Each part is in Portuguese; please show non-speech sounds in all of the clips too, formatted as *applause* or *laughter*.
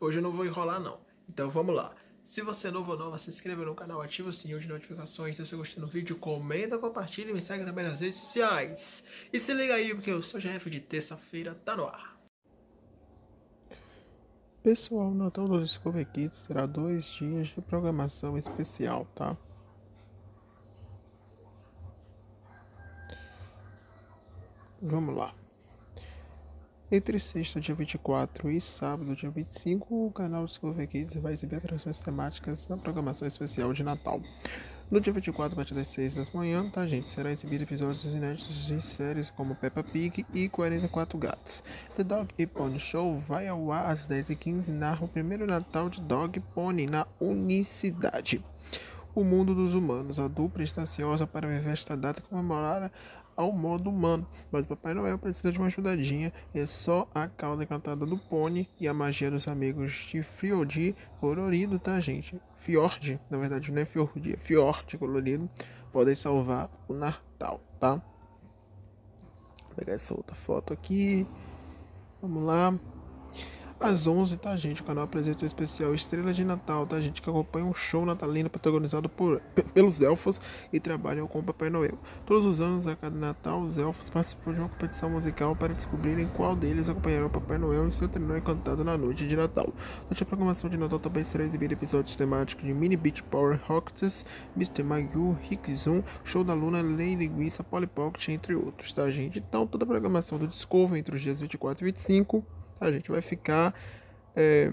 Hoje eu não vou enrolar não. Então vamos lá. Se você é novo ou nova, se inscreva no canal, ativa o sininho de notificações. Se você gostou do vídeo, comenta, compartilha e me segue também nas redes sociais. E se liga aí, porque o seu GF de terça-feira tá no ar. Pessoal, o Natal do Discovery Kids terá dois dias de programação especial, tá? Vamos lá. Entre sexta, dia 24 e sábado, dia 25, o canal Discovery Kids vai exibir atrações temáticas na programação especial de Natal. No dia 24, a partir das 6 da manhã, tá, gente? Será exibido episódios inéditos de séries como Peppa Pig e 44 Gatos. The Dog e Pony Show vai ao ar às 10h15 e narra o primeiro Natal de Dog e Pony na Unicidade o mundo dos humanos. A dupla está ansiosa para viver esta data e comemorar ao modo humano, mas o Papai Noel precisa de uma ajudadinha. É só a cauda encantada do Pony e a magia dos amigos de Friordi colorido, tá, gente? Fiord, na verdade não é Fiordi, é Fiord colorido, podem salvar o Natal, tá? Vou pegar essa outra foto aqui. Vamos lá. Às 11, tá, gente? O canal apresenta o especial Estrela de Natal, tá, gente? Que acompanha um show natalino protagonizado por, pelos elfos e trabalham com Papai Noel. Todos os anos, a cada Natal, os elfos participam de uma competição musical para descobrirem qual deles acompanhará o Papai Noel em seu trenó encantado na noite de Natal. Durante a programação de Natal também será exibido episódios temáticos de Mini Beach Power Rockets, Mr. Magoo, Rick Zoom, Show da Luna, Lei Linguiça, Polly Pocket, entre outros, tá, gente? Então, toda a programação do Discovery entre os dias 24 e 25 tá, a gente? Vai ficar é,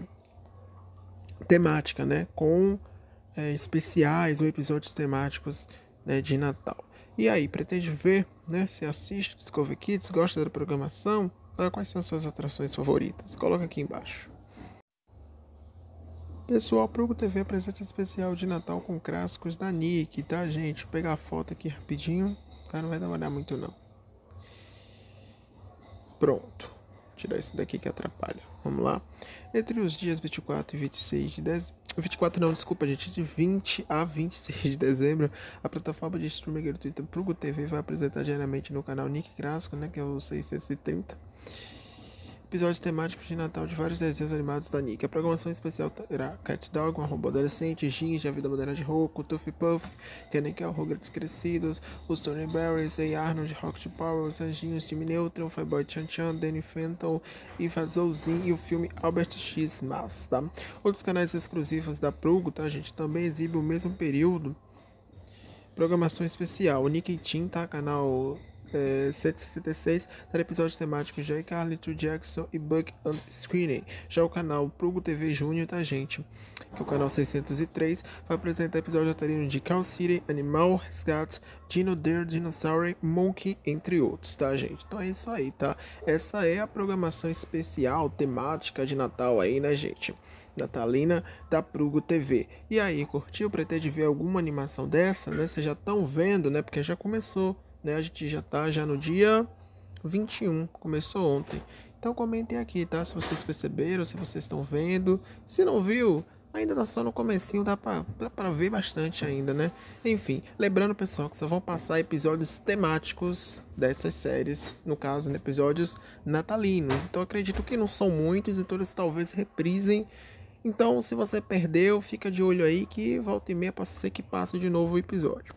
temática, né? Com é, especiais ou episódios temáticos né, de Natal. E aí, pretende ver, né? Se assiste Discovery Kids, gosta da programação, tá? Quais são suas atrações favoritas? Coloca aqui embaixo. Pessoal, Progo TV apresenta especial de Natal com clássicos da Nick, tá, gente? Vou pegar a foto aqui rapidinho, tá? Não vai demorar muito, não. Pronto tirar isso daqui que atrapalha. Vamos lá? Entre os dias 24 e 26 de dezembro. 24 não, desculpa, gente. De 20 a 26 de dezembro, a plataforma de streaming gratuita Plugo TV vai apresentar diariamente no canal Nick Grasco, né? Que é o 630 episódios temáticos de Natal de vários desenhos animados da Nick. A programação especial terá Cat Dog, uma robô adolescente, Ginge, A Vida Moderna de Roku, Tuffy Puff, Kennekel, Rugrats Crescidos, os Tony Berries, A. Arnold, to Power, Os Anjinhos, Jimmy Neutron, Fireboy Chan Chan, Danny Fenton e Fazolzin e o filme Albert X Mas, tá? Outros canais exclusivos da Plugo, tá, gente? Também exibe o mesmo período programação especial. O Nick Team, tá? Canal é, 166, episódios temáticos Jay Carlito, Jackson e Buck and Screening. Já o canal Plugo TV Júnior, tá, gente? Que é o canal 603 vai apresentar episódios natalino de Cow City, Animal Resgate, Dino Dare, Dinosaur, Monkey, entre outros, tá, gente? Então é isso aí, tá? Essa é a programação especial, temática de Natal aí, né, gente? Natalina da Prugo TV. E aí, curtiu? Pretende ver alguma animação dessa, né? Vocês já estão vendo, né? Porque já começou né? A gente já tá já no dia 21, começou ontem. Então comentem aqui, tá? Se vocês perceberam, se vocês estão vendo. Se não viu, ainda tá só no comecinho, dá para ver bastante ainda, né? Enfim, lembrando, pessoal, que só vão passar episódios temáticos dessas séries, no caso, né, episódios natalinos. Então acredito que não são muitos, então eles talvez reprisem. Então, se você perdeu, fica de olho aí que volta e meia pode ser que passe de novo o episódio.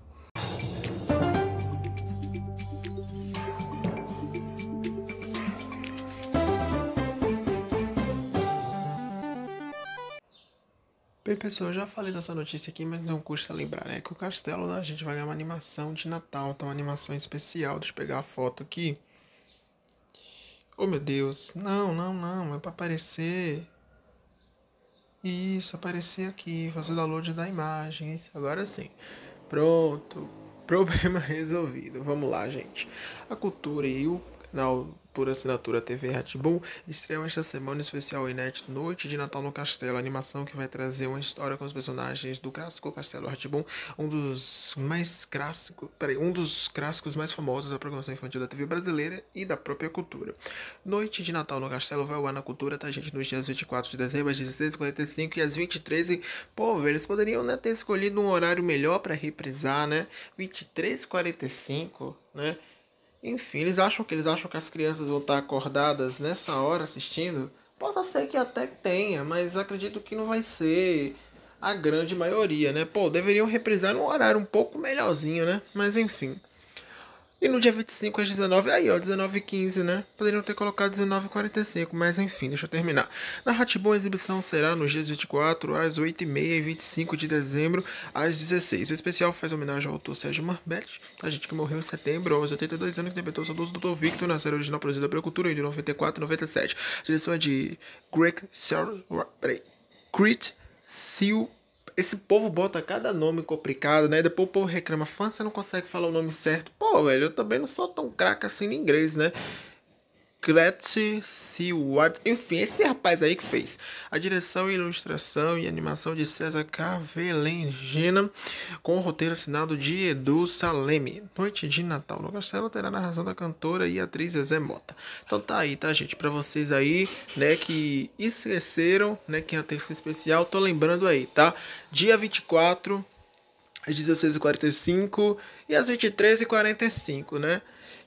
Bem, pessoal, eu já falei dessa notícia aqui, mas não custa lembrar, né? Que o Castelo da né, gente vai ganhar uma animação de Natal, tá? Uma animação especial. Deixa eu pegar a foto aqui. Oh, meu Deus. Não, não, não. É pra aparecer. Isso, aparecer aqui. Fazer download da imagem. Isso, agora sim. Pronto. *laughs* Problema resolvido. Vamos lá, gente. A cultura e o canal por assinatura TV Hatbull, estreou esta semana um especial inédito Noite de Natal no Castelo, animação que vai trazer uma história com os personagens do clássico Castelo Hatbull, um dos mais clássicos, peraí, um dos clássicos mais famosos da programação infantil da TV brasileira e da própria cultura. Noite de Natal no Castelo vai ao ar na cultura, tá gente, nos dias 24 de dezembro às 16h45 e às 23h. Pô, velho, eles poderiam né, ter escolhido um horário melhor para reprisar, né? 23h45, né? Enfim, eles acham que eles acham que as crianças vão estar acordadas nessa hora assistindo. Possa ser que até tenha, mas acredito que não vai ser a grande maioria, né? Pô, deveriam reprisar num horário um pouco melhorzinho, né? Mas enfim. E no dia 25 às 19, aí ó, 19h15, né? Poderiam ter colocado 19h45, mas enfim, deixa eu terminar. Na Ratibon a exibição será nos dias 24 às 8h30 e 25 de dezembro às 16 O especial faz homenagem ao autor Sérgio Marbet, a gente que morreu em setembro, aos 82 anos, que interpretou o saudoso Dr. Victor na série original produzida pela Cultura de 94 e 97. A direção é de Greg Sarah... Peraí. Crit Seal esse povo bota cada nome complicado, né? Depois o povo reclama, fã, você não consegue falar o nome certo. Pô, velho, eu também não sou tão craque assim em inglês, né? Gretchen Seward, enfim, esse rapaz aí que fez a direção, ilustração e animação de César Cavelengina, com o roteiro assinado de Edu Saleme. Noite de Natal no Castelo terá a narração da cantora e atriz Zezé Mota. Então tá aí, tá, gente? Pra vocês aí, né, que esqueceram, né, que é a terça especial, tô lembrando aí, tá? Dia 24, às 16h45 e às 23h45, né?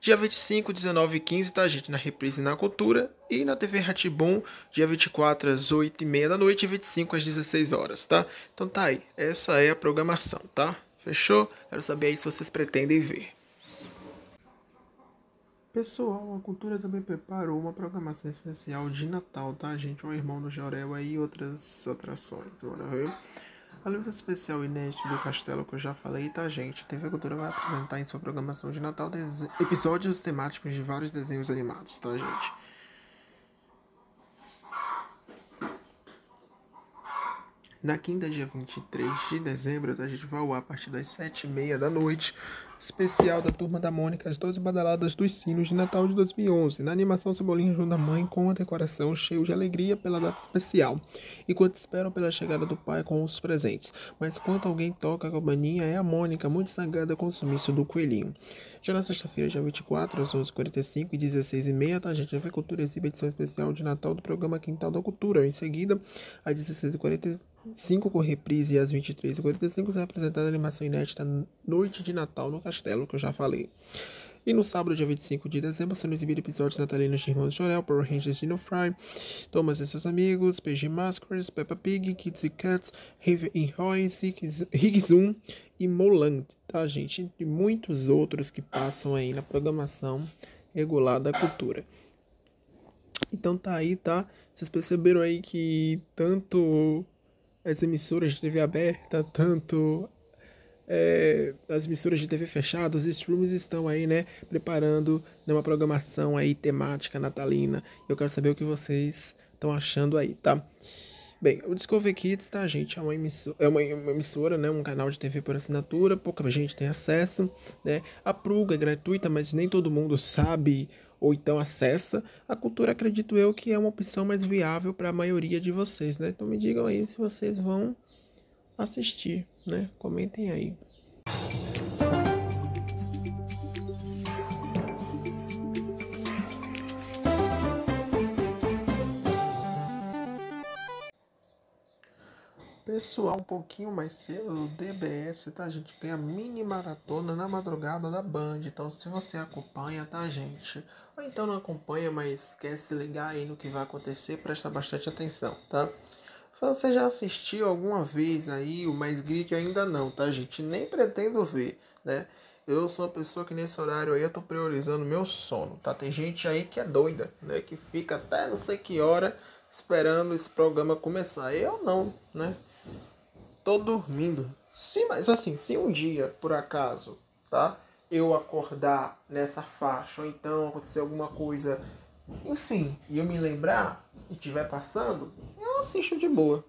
Dia 25, 19 e 15, tá, gente? Na reprise na Cultura. E na TV Ratibum, dia 24 às 8h30 da noite e 25 às 16 horas, tá? Então tá aí. Essa é a programação, tá? Fechou? Quero saber aí se vocês pretendem ver. Pessoal, a Cultura também preparou uma programação especial de Natal, tá, gente? O Irmão do Jorel aí e outras atrações, bora ver? A livro especial inédito do Castelo que eu já falei, tá, gente? A TV Cultura vai apresentar em sua programação de Natal episódios temáticos de vários desenhos animados, tá, gente? Na quinta, dia 23 de dezembro, a gente vai ao ar a partir das 7h30 da noite especial da Turma da Mônica, As Doze Badaladas dos Sinos, de Natal de 2011. Na animação Cebolinha junto à mãe com a decoração, cheio de alegria pela data especial, enquanto esperam pela chegada do pai com os presentes. Mas quando alguém toca a campainha, é a Mônica, muito zangada com o sumiço do coelhinho. Já na sexta-feira, dia 24, às 11h45 e 16h30, tá, gente? A Cultura exibe a edição especial de Natal do programa Quintal da Cultura. Em seguida, às 16h45, 5 com reprise e às 23h45 será apresentada a animação inédita Noite de Natal no Castelo, que eu já falei. E no sábado, dia 25 de dezembro, sendo exibido episódios natalinos de Irmãos Jorel, Power Rangers Dino Fry, Thomas e seus amigos, PG Maskers, Peppa Pig, Kids e Cats, in e Roy, Higgsum e Moland, tá, gente? E muitos outros que passam aí na programação regular da cultura. Então tá aí, tá? Vocês perceberam aí que tanto as emissoras de TV aberta, tanto é, as emissoras de TV fechada, os streams estão aí, né, preparando né, uma programação aí temática natalina. Eu quero saber o que vocês estão achando aí, tá? Bem, o Discovery Kids, tá, gente? É uma, emissora, é uma, uma emissora, né? Um canal de TV por assinatura, pouca gente tem acesso, né? A pruga é gratuita, mas nem todo mundo sabe ou então acessa. A cultura, acredito eu, que é uma opção mais viável para a maioria de vocês, né? Então me digam aí se vocês vão assistir, né? Comentem aí. Pessoal, um pouquinho mais cedo no DBS, tá, gente? Tem a mini maratona na madrugada da Band. Então, se você acompanha, tá, gente? Ou então não acompanha, mas quer se ligar aí no que vai acontecer, presta bastante atenção, tá? Então, você já assistiu alguma vez aí o Mais Geek? Ainda não, tá, gente? Nem pretendo ver, né? Eu sou uma pessoa que nesse horário aí eu tô priorizando meu sono, tá? Tem gente aí que é doida, né? Que fica até não sei que hora esperando esse programa começar. Eu não, né? Tô dormindo. Sim, mas assim, se um dia, por acaso, tá? Eu acordar nessa faixa, ou então acontecer alguma coisa enfim, e eu me lembrar e estiver passando, eu assisto de boa.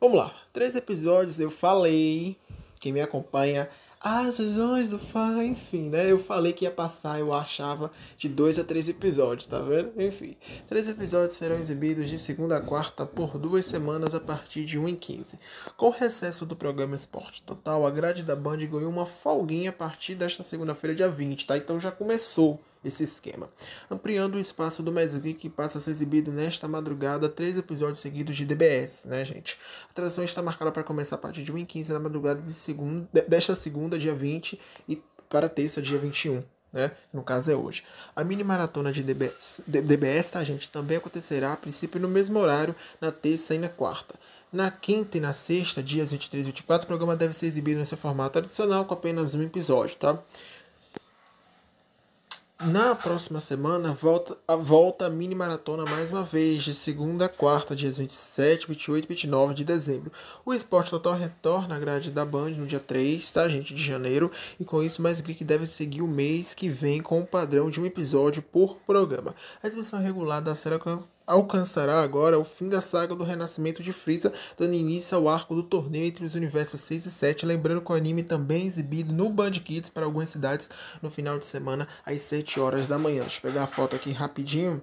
Vamos lá, três episódios eu falei, quem me acompanha, as visões do fã, enfim, né? Eu falei que ia passar, eu achava, de dois a três episódios, tá vendo? Enfim, três episódios serão exibidos de segunda a quarta por duas semanas a partir de 1 em 15. Com o recesso do programa Esporte Total, a grade da Band ganhou uma folguinha a partir desta segunda-feira, dia 20, tá? Então já começou esse esquema. Ampliando o espaço do Mesli, que passa a ser exibido nesta madrugada, três episódios seguidos de DBS, né, gente? A tradução está marcada para começar a partir de 1h15 na madrugada de segunda, desta segunda, dia 20, e para terça, dia 21. Né? No caso é hoje. A mini maratona de DBS, DBS, tá, gente? Também acontecerá a princípio no mesmo horário, na terça e na quarta. Na quinta e na sexta, dias 23 e 24, o programa deve ser exibido nesse formato tradicional com apenas um episódio, tá? Na próxima semana volta a volta mini maratona mais uma vez, de segunda a quarta, dias 27, 28 e 29 de dezembro. O Esporte Total retorna à grade da Band no dia 3, tá, gente, de janeiro, e com isso mais Geek deve seguir o mês que vem com o padrão de um episódio por programa. A exibição regular da série alcançará agora o fim da saga do renascimento de Frieza, dando início ao arco do torneio entre os universos 6 e 7. Lembrando que o anime também é exibido no Band Kids para algumas cidades no final de semana às 7 horas da manhã. Deixa eu pegar a foto aqui rapidinho.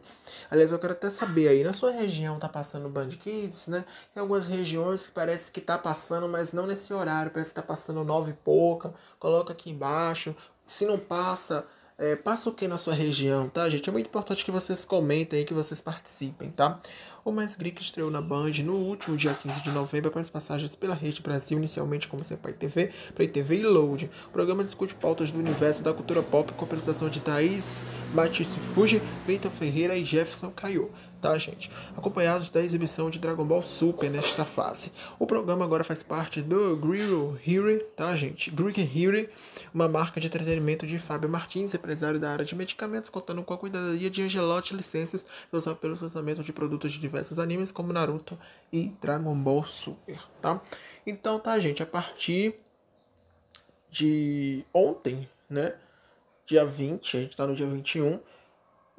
Aliás, eu quero até saber aí, na sua região tá passando Band Kids, né? Tem algumas regiões que parece que tá passando, mas não nesse horário, parece que tá passando 9 e pouca. Coloca aqui embaixo. Se não passa é, passa o que na sua região, tá, gente? É muito importante que vocês comentem que vocês participem, tá? O Mais Greek estreou na Band no último dia 15 de novembro as passagens pela Rede Brasil, inicialmente como Senpai TV, Play TV e Load. O programa discute pautas do universo da cultura pop com a apresentação de Thaís Matisse Fuji, Cleiton Ferreira e Jefferson Caio tá, gente? Acompanhados da exibição de Dragon Ball Super nesta fase. O programa agora faz parte do Grill Hero, tá, gente? Greek Hero, uma marca de entretenimento de Fábio Martins, empresário da área de medicamentos, contando com a cuidadoria de Angelote Licenças, responsável pelo lançamento de produtos de diversos animes como Naruto e Dragon Ball Super, tá? Então, tá, gente, a partir de ontem, né? Dia 20, a gente tá no dia 21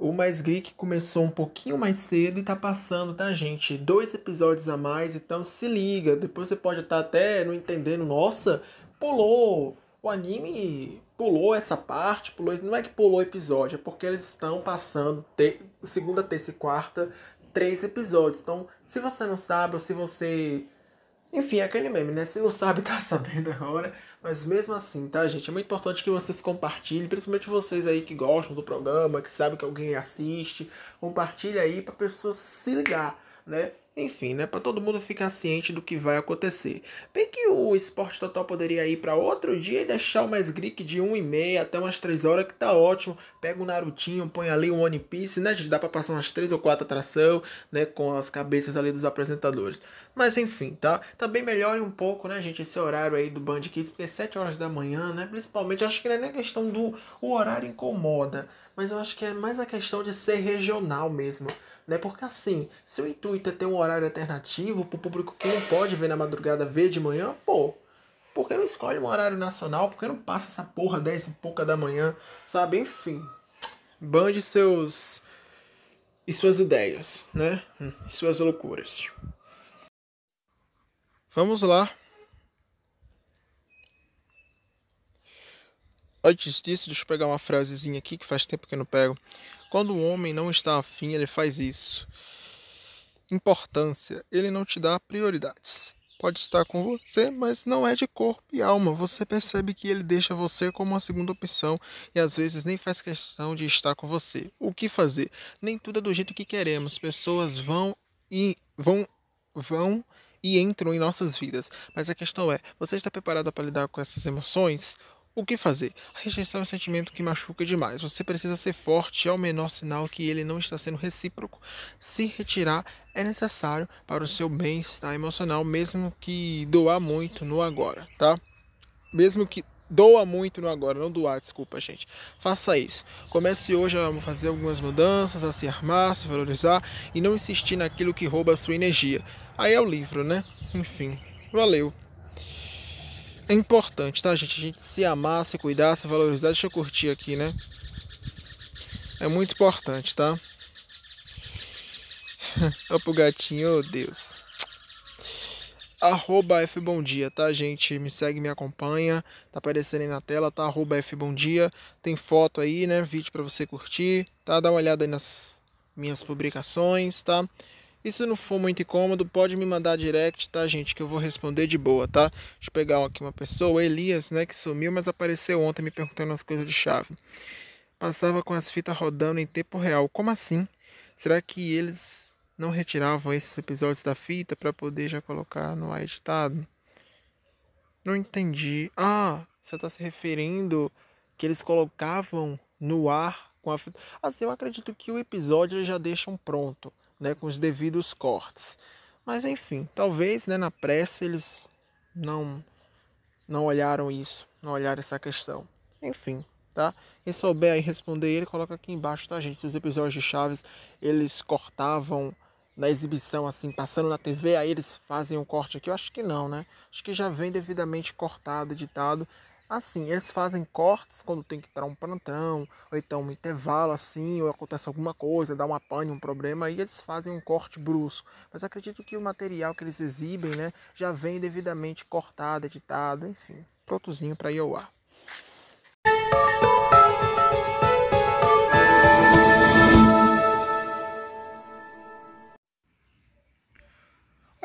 o Mais Greek começou um pouquinho mais cedo e tá passando, tá, gente? Dois episódios a mais, então se liga. Depois você pode estar tá até não entendendo. Nossa, pulou! O anime pulou essa parte, pulou. Não é que pulou episódio, é porque eles estão passando te... segunda, terça e quarta, três episódios. Então, se você não sabe, ou se você. Enfim, é aquele meme, né? Se não sabe, *laughs* tá sabendo agora. Mas mesmo assim, tá, gente? É muito importante que vocês compartilhem, principalmente vocês aí que gostam do programa, que sabem que alguém assiste. compartilhe aí para pessoas se ligar, né? Enfim, né, para todo mundo ficar ciente do que vai acontecer. Bem que o Esporte Total poderia ir para outro dia e deixar o mais geek de 1h30 até umas 3 horas, que tá ótimo. Pega o Narutinho, põe ali o One Piece, né? Dá para passar umas 3 ou 4 atração, né, com as cabeças ali dos apresentadores. Mas enfim, tá? Também tá melhore um pouco, né, gente, esse horário aí do Band Kids, porque 7 é horas da manhã, né? Principalmente, acho que não é nem a questão do o horário incomoda, mas eu acho que é mais a questão de ser regional mesmo né? Porque assim, se o intuito é ter um horário alternativo para o público que não pode ver na madrugada ver de manhã, pô, por que não escolhe um horário nacional? Por que não passa essa porra 10 e pouca da manhã, sabe? Enfim, bande seus. e suas ideias, né? E suas loucuras. Vamos lá Antes disso, deixa eu pegar uma frasezinha aqui que faz tempo que eu não pego. Quando um homem não está afim, ele faz isso. Importância. Ele não te dá prioridades. Pode estar com você, mas não é de corpo e alma. Você percebe que ele deixa você como uma segunda opção e às vezes nem faz questão de estar com você. O que fazer? Nem tudo é do jeito que queremos. Pessoas vão e vão vão e entram em nossas vidas. Mas a questão é: você está preparado para lidar com essas emoções? O que fazer? A rejeição é um sentimento que machuca demais. Você precisa ser forte ao é menor sinal que ele não está sendo recíproco. Se retirar é necessário para o seu bem-estar emocional, mesmo que doar muito no agora, tá? Mesmo que doa muito no agora, não doar, desculpa, gente. Faça isso. Comece hoje a fazer algumas mudanças, a se armar, se valorizar e não insistir naquilo que rouba a sua energia. Aí é o livro, né? Enfim, valeu é importante, tá, gente? A gente se amar, se cuidar, se valorizar. Deixa eu curtir aqui, né? É muito importante, tá? *laughs* O pro gatinho, oh Deus. Arroba F Bom Dia, tá, gente? Me segue, me acompanha. Tá aparecendo aí na tela, tá? Arroba F Bom Dia. Tem foto aí, né? Vídeo para você curtir, tá? Dá uma olhada aí nas minhas publicações, tá? E se não for muito incômodo, pode me mandar direct, tá, gente? Que eu vou responder de boa, tá? Deixa eu pegar aqui uma pessoa, Elias, né? Que sumiu, mas apareceu ontem me perguntando as coisas de chave. Passava com as fitas rodando em tempo real. Como assim? Será que eles não retiravam esses episódios da fita para poder já colocar no ar editado? Não entendi. Ah, você tá se referindo que eles colocavam no ar com a fita. Assim, eu acredito que o episódio eles já deixam pronto né, com os devidos cortes. Mas enfim, talvez né, na pressa eles não, não olharam isso, não olharam essa questão. Enfim, tá? Quem souber aí responder ele, coloca aqui embaixo, tá, gente? Os episódios de Chaves, eles cortavam na exibição, assim, passando na TV, aí eles fazem um corte aqui. Eu acho que não, né? Acho que já vem devidamente cortado, editado assim, eles fazem cortes quando tem que entrar um plantão, ou então um intervalo assim, ou acontece alguma coisa, dá uma pane, um problema, e eles fazem um corte brusco. Mas acredito que o material que eles exibem, né, já vem devidamente cortado, editado, enfim, prontozinho para ir ao ar.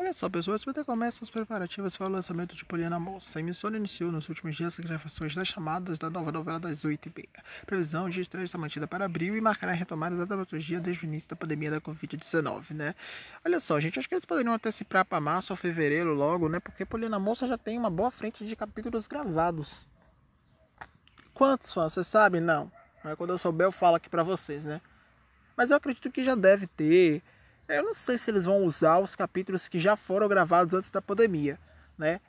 Olha só, pessoal, a até começa os preparativos para o lançamento de Poliana Moça. A emissora iniciou nos últimos dias as gravações das chamadas da nova novela das 8 e meia. Previsão de estreia está mantida para abril e marcará a retomada da dramaturgia desde o início da pandemia da Covid-19, né? Olha só, gente, acho que eles poderiam antecipar para março ou fevereiro logo, né? Porque Poliana Moça já tem uma boa frente de capítulos gravados. Quantos fãs? Você sabe? Não. Mas quando eu souber, eu falo aqui para vocês, né? Mas eu acredito que já deve ter é, eu não sei se eles vão usar os capítulos que já foram gravados antes da pandemia, né?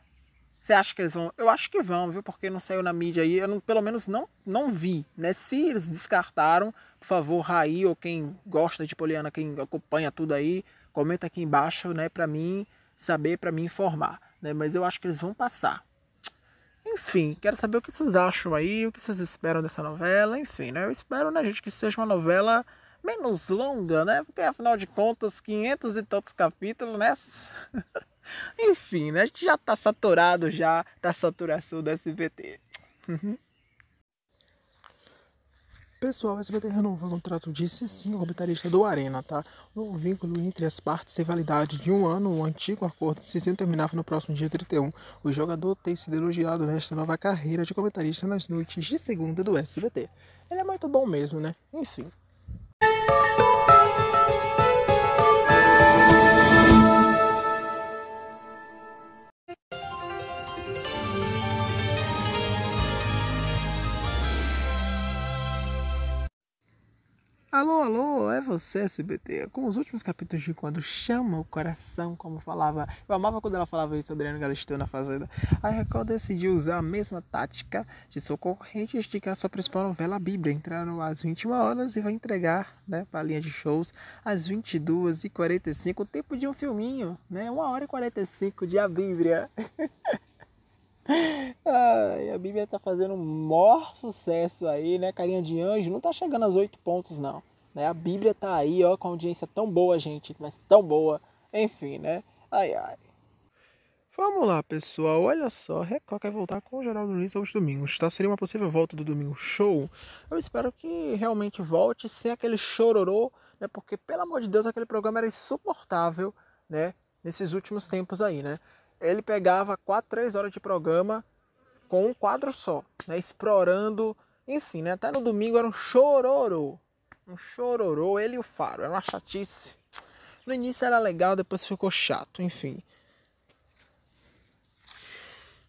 Você acha que eles vão? Eu acho que vão, viu? Porque não saiu na mídia aí, eu não, pelo menos não, não vi, né? Se eles descartaram, por favor, Raí ou quem gosta de Poliana, quem acompanha tudo aí, comenta aqui embaixo, né, para mim saber, para me informar, né? Mas eu acho que eles vão passar. Enfim, quero saber o que vocês acham aí, o que vocês esperam dessa novela, enfim, né? Eu espero, né, gente, que seja uma novela menos longa, né? Porque afinal de contas, 500 e tantos capítulos, né? *laughs* Enfim, né? A gente já tá saturado já da saturação do SBT. *laughs* Pessoal, o SBT renovou o contrato de Cicinho, comentarista do Arena, tá? O vínculo entre as partes tem validade de um ano. O antigo acordo de Cicinho terminava no próximo dia 31. O jogador tem sido elogiado nesta nova carreira de comentarista nas noites de segunda do SBT. Ele é muito bom mesmo, né? Enfim. Thank you. Alô, alô, é você, SBT. Com os últimos capítulos de quando chama o coração, como falava. Eu amava quando ela falava isso, Adriano Galisteu na Fazenda. A Record decidiu usar a mesma tática de sua concorrente e esticar sua principal novela, a Bíblia. Entrar no às 21 horas e vai entregar, né, pra linha de shows às 22h45, o tempo de um filminho, né? 1 hora e 45 de A Bíblia. *laughs* Ai, a Bíblia tá fazendo um maior sucesso aí, né? Carinha de anjo, não tá chegando aos oito pontos, não. Né? A Bíblia tá aí, ó, com audiência tão boa, gente, mas tão boa. Enfim, né? Ai, ai. Vamos lá, pessoal. Olha só, Record quer voltar com o Geraldo Luiz aos domingos, tá? Seria uma possível volta do domingo show. Eu espero que realmente volte sem aquele chororô, né? Porque, pelo amor de Deus, aquele programa era insuportável, né? Nesses últimos tempos aí, né? ele pegava 4, 3 horas de programa com um quadro só, né? Explorando, enfim, né? Até no domingo era um chororô. Um chororô, ele e o Faro. Era uma chatice. No início era legal, depois ficou chato, enfim.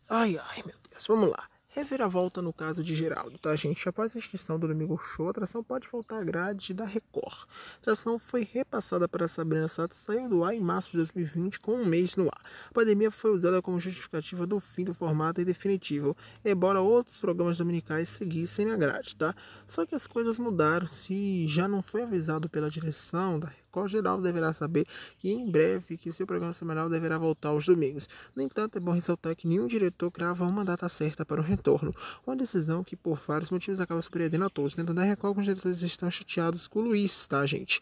Ai, ai, meu Deus, vamos lá. Reviravolta no caso de Geraldo, tá, gente? Após a extinção do Domingo Show, a atração pode voltar à grade da Record. A atração foi repassada para Sabrina Sato, saiu do ar em março de 2020 com um mês no ar. A pandemia foi usada como justificativa do fim do formato em definitivo, embora outros programas dominicais seguissem na grade, tá? Só que as coisas mudaram, se já não foi avisado pela direção da Record qual geral deverá saber que em breve que seu programa semanal deverá voltar aos domingos. No entanto, é bom ressaltar que nenhum diretor crava uma data certa para o retorno, uma decisão que por vários motivos acaba surpreendendo a todos. Dentro da Record, os diretores estão chateados com o Luiz, tá, gente?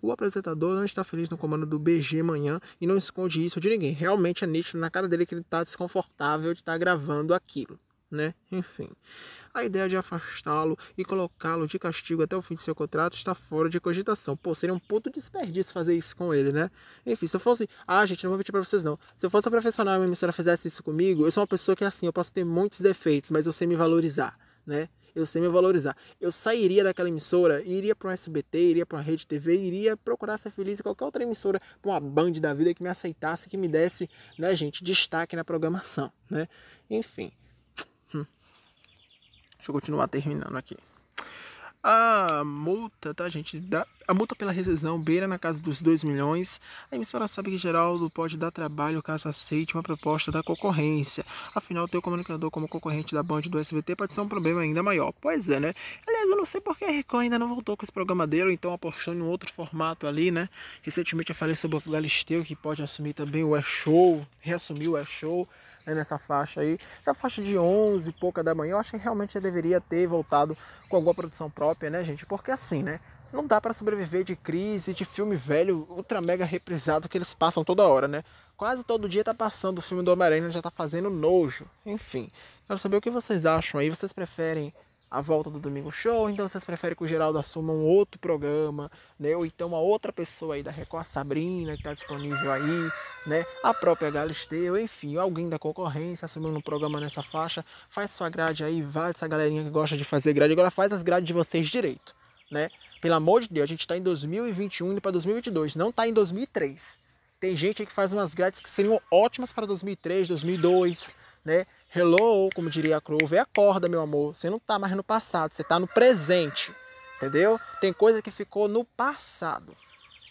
O apresentador não está feliz no comando do BG amanhã e não esconde isso de ninguém. Realmente é nítido na cara dele que ele está desconfortável de estar tá gravando aquilo né? Enfim, a ideia de afastá-lo e colocá-lo de castigo até o fim de seu contrato está fora de cogitação. Pô, seria um puto desperdício fazer isso com ele, né? Enfim, se eu fosse. Ah, gente, não vou mentir pra vocês não. Se eu fosse a profissional e a emissora fizesse isso comigo, eu sou uma pessoa que é assim, eu posso ter muitos defeitos, mas eu sei me valorizar, né? eu sei me valorizar. Eu sairia daquela emissora, iria para um SBT, iria para uma rede TV, iria procurar ser feliz em qualquer outra emissora, para uma band da vida que me aceitasse, que me desse, né, gente, destaque na programação, né? Enfim. Deixa eu continuar terminando aqui. A multa, tá, gente? A multa pela rescisão beira na casa dos 2 milhões. A emissora sabe que Geraldo pode dar trabalho caso aceite uma proposta da concorrência. Afinal, ter o comunicador como concorrente da Band do SBT pode ser um problema ainda maior. Pois é, né? Aliás, eu não sei porque a Record ainda não voltou com esse programa dele, então apostou em um outro formato ali, né? Recentemente eu falei sobre o Galisteu, que pode assumir também o É Show, reassumir o É Show né, nessa faixa aí. Essa faixa de 11 e pouca da manhã, eu acho que realmente deveria ter voltado com alguma produção própria, né, gente? Porque assim, né? Não dá para sobreviver de crise, de filme velho, ultra mega reprisado que eles passam toda hora, né? Quase todo dia tá passando o filme do Homem-Aranha, já tá fazendo nojo. Enfim, quero saber o que vocês acham aí. Vocês preferem a volta do Domingo Show, então vocês preferem que o Geraldo assuma um outro programa, né? Ou então uma outra pessoa aí da Record, a Sabrina, que está disponível aí, né? A própria Galisteu, enfim, alguém da concorrência assumindo um programa nessa faixa. Faz sua grade aí, vai essa galerinha que gosta de fazer grade. Agora faz as grades de vocês direito, né? Pelo amor de Deus, a gente está em 2021 indo para 2022, não está em 2003. Tem gente aí que faz umas grades que seriam ótimas para 2003, 2002, né? Hello, como diria a vem acorda, meu amor. Você não tá mais no passado, você tá no presente. Entendeu? Tem coisa que ficou no passado.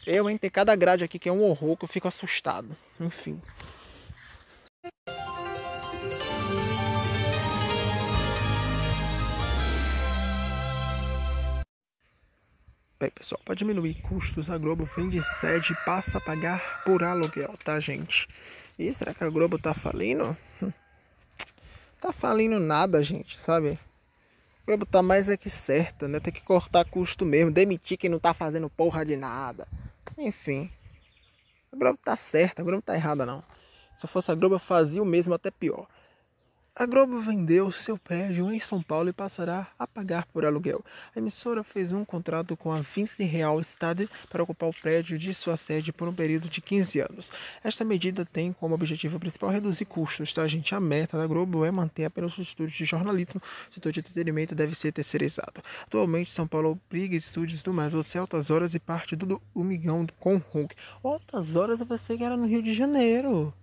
Eu, hein, tem cada grade aqui que é um horror que eu fico assustado. Enfim. Bem, pessoal, para diminuir custos, a Globo vende sede e passa a pagar por aluguel, tá, gente? E será que a Globo tá falindo? Hum tá falindo nada, gente, sabe? Globo tá mais é que certa, né? Tem que cortar custo mesmo, demitir quem não tá fazendo porra de nada. Enfim. A Globo tá certa, a Globo tá errada não. Se fosse a Globo eu fazia o mesmo até pior. A Globo vendeu seu prédio em São Paulo e passará a pagar por aluguel. A emissora fez um contrato com a Vinci Real Estate para ocupar o prédio de sua sede por um período de 15 anos. Esta medida tem como objetivo principal reduzir custos, tá, gente? A meta da Globo é manter apenas os estúdios de jornalismo, o setor de entretenimento deve ser terceirizado. Atualmente, São Paulo obriga estúdios do mais você altas horas e parte do Domingão com Hulk. Altas horas eu pensei que era no Rio de Janeiro.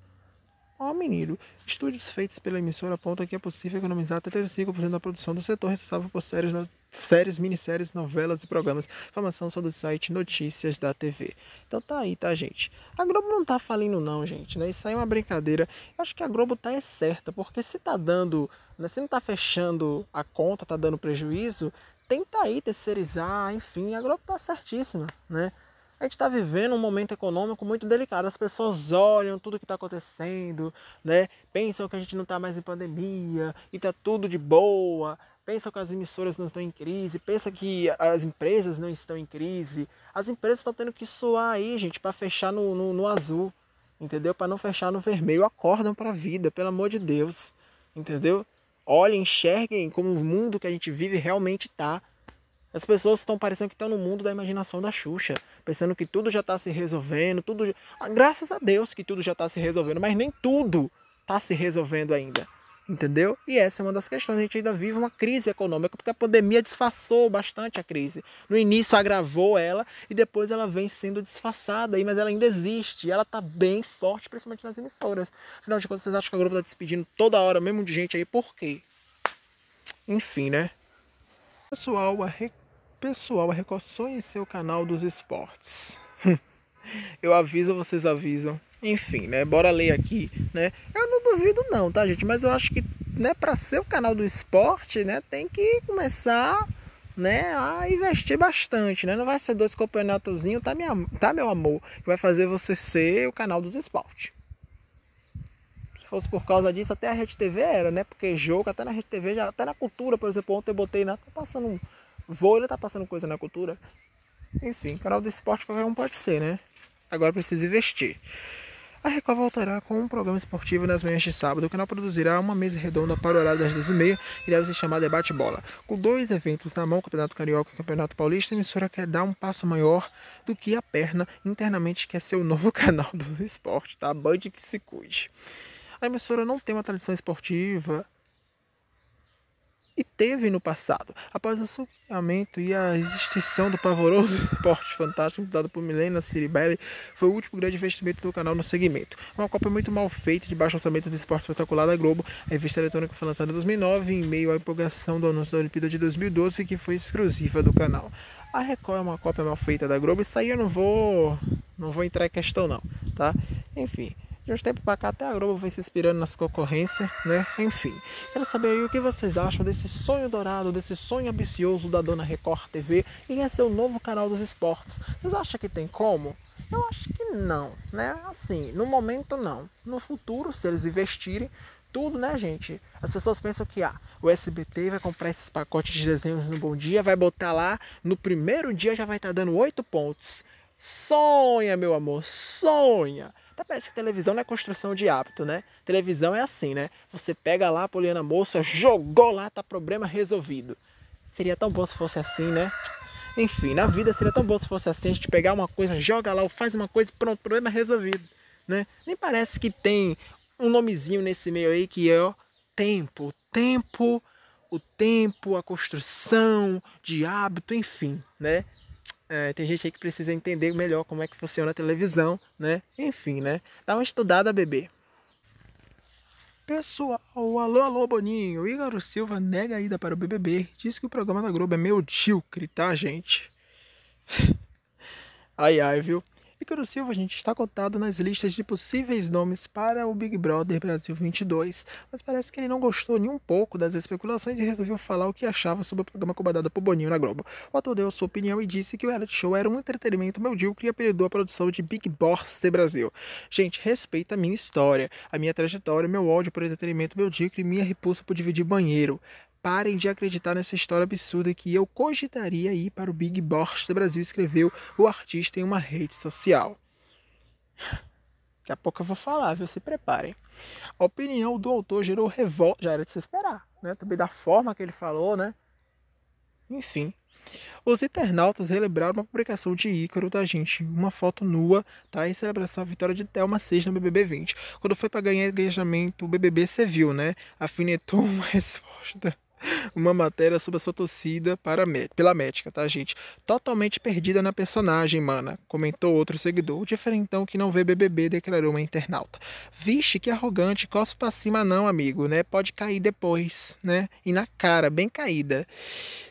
Ó, oh, menino, estúdios feitos pela emissora apontam que é possível economizar até 35% da produção do setor responsável por séries, no... séries, minisséries, novelas e programas. Informação sobre o site Notícias da TV. Então tá aí, tá, gente? A Globo não tá falindo, não, gente, né? Isso aí é uma brincadeira. Eu acho que a Globo tá é certa, porque se tá dando. Né, se não tá fechando a conta, tá dando prejuízo, tenta aí terceirizar, enfim. A Globo tá certíssima, né? a gente está vivendo um momento econômico muito delicado. As pessoas olham tudo que está acontecendo, né? Pensam que a gente não está mais em pandemia e está tudo de boa. Pensam que as emissoras não estão em crise, pensa que as empresas não estão em crise. As empresas estão tendo que suar aí, gente, para fechar no, no, no azul, entendeu? Para não fechar no vermelho. Acordam para a vida, pelo amor de Deus, entendeu? Olhem, enxerguem como o mundo que a gente vive realmente está as pessoas estão parecendo que estão no mundo da imaginação da Xuxa, pensando que tudo já está se resolvendo, tudo. Ah, graças a Deus que tudo já está se resolvendo, mas nem tudo está se resolvendo ainda. Entendeu? E essa é uma das questões. A gente ainda vive uma crise econômica, porque a pandemia disfarçou bastante a crise. No início agravou ela e depois ela vem sendo disfarçada, mas ela ainda existe. E ela está bem forte, principalmente nas emissoras. Afinal de contas, vocês acham que a Globo está despedindo toda hora mesmo de gente aí? Por quê? Enfim, né? Pessoal, a Rec pessoal a reconstrução em o canal dos esportes. *laughs* Eu aviso, vocês avisam. Enfim, né? Bora ler aqui, né? Eu não duvido não, tá, gente? Mas eu acho que, né, para ser o canal do esporte, né, tem que começar, né, a investir bastante, né? Não vai ser dois campeonatozinhos, tá, minha, tá meu amor, que vai fazer você ser o canal dos esportes. Se fosse por causa disso, até a Rede TV era, né? Porque jogo até na Rede TV, já até na cultura, por exemplo, ontem eu botei na né? tá passando um vôlei, tá passando coisa na cultura. Enfim, canal do esporte qualquer um pode ser, né? Agora precisa investir. A Record voltará com um programa esportivo nas manhãs de sábado. O canal produzirá uma mesa redonda para o horário das 10h30 e deve se chamar Debate Bola. Com dois eventos na mão, Campeonato Carioca e Campeonato Paulista, a emissora quer dar um passo maior do que a perna. Internamente quer é ser o novo *laughs* canal do esporte, tá? Band que se cuide. A emissora não tem uma tradição esportiva e teve no passado. Após o surgimento e a extinção do pavoroso *laughs* esporte fantástico dado por Milena Ciribelli, foi o último grande investimento do canal no segmento. Uma cópia muito mal feita de baixo orçamento do esporte espetacular da Globo, a revista eletrônica foi lançada em 2009 em meio à empolgação do anúncio da Olimpíada de 2012 que foi exclusiva do canal. A Record é uma cópia mal feita da Globo, isso aí eu não vou, não vou entrar em questão não, tá? Enfim, de uns tempos para cá até a Globo vem se inspirando nas concorrências, né? Enfim, quero saber aí o que vocês acham desse sonho dourado, desse sonho ambicioso da dona Record TV em é ser o novo canal dos esportes. Vocês acham que tem como? Eu acho que não, né? Assim, no momento não. No futuro, se eles investirem, tudo, né, gente? As pessoas pensam que ah, o SBT vai comprar esses pacotes de desenhos no Bom Dia, vai botar lá, no primeiro dia já vai estar tá dando oito pontos. Sonha, meu amor, sonha! Até parece que televisão não é construção de hábito, né? Televisão é assim, né? Você pega lá a Poliana Moça, jogou lá, tá problema resolvido. Seria tão bom se fosse assim, né? Enfim, na vida seria tão bom se fosse assim, a gente pegar uma coisa, joga lá, faz uma coisa, pronto, problema resolvido, né? Nem parece que tem um nomezinho nesse meio aí que é o tempo, o tempo, o tempo, a construção de hábito, enfim, né? É, tem gente aí que precisa entender melhor como é que funciona a televisão, né? Enfim, né? Dá uma estudada, bebê. Pessoal, alô, alô, Boninho. Igor Silva nega a ida para o BBB. Diz que o programa da Globo é meio medíocre, tá, gente? *laughs* Ai, ai, viu? Ícaro Silva, gente, está cotado nas listas de possíveis nomes para o Big Brother Brasil 22, mas parece que ele não gostou nem um pouco das especulações e resolveu falar o que achava sobre o programa comandado por Boninho na Globo. O ator deu sua opinião e disse que o reality show era um entretenimento medíocre e apelidou a produção de Big Boss de Brasil. Gente, respeita a minha história, a minha trajetória, meu ódio por entretenimento medíocre e minha repulsa por dividir banheiro. Parem de acreditar nessa história absurda que eu cogitaria ir para o Big Boss do Brasil, escreveu o artista em uma rede social. Daqui a pouco eu vou falar, viu? Se preparem. A opinião do autor gerou revolta, já era de se esperar, né? Também da forma que ele falou, né? Enfim. Os internautas relembraram uma publicação de Ícaro da gente, uma foto nua, tá? Em celebração à vitória de Thelma Seis no BBB 20. Quando foi para ganhar engajamento, o BBB se viu, né? Afinetou uma *laughs* resposta uma matéria sobre a sua torcida para pela médica, tá, gente? Totalmente perdida na personagem, mana, comentou outro seguidor. O diferentão que não vê BBB declarou uma internauta. Vixe, que arrogante, cospe pra cima não, amigo, né? Pode cair depois, né? E na cara, bem caída.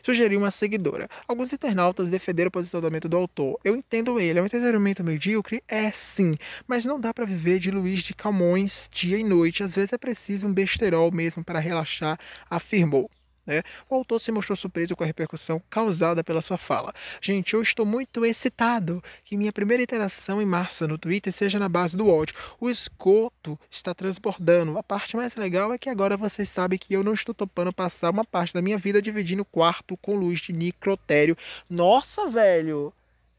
Sugeriu uma seguidora. Alguns internautas defenderam o posicionamento do autor. Eu entendo ele, é um entretenimento medíocre? É sim, mas não dá para viver de Luiz de Calmões dia e noite. Às vezes é preciso um besterol mesmo para relaxar, afirmou. Né? O autor se mostrou surpreso com a repercussão causada pela sua fala. Gente, eu estou muito excitado que minha primeira interação em massa no Twitter seja na base do ódio. O esgoto está transbordando. A parte mais legal é que agora vocês sabem que eu não estou topando passar uma parte da minha vida dividindo quarto com luz de nicrotério. Nossa, velho!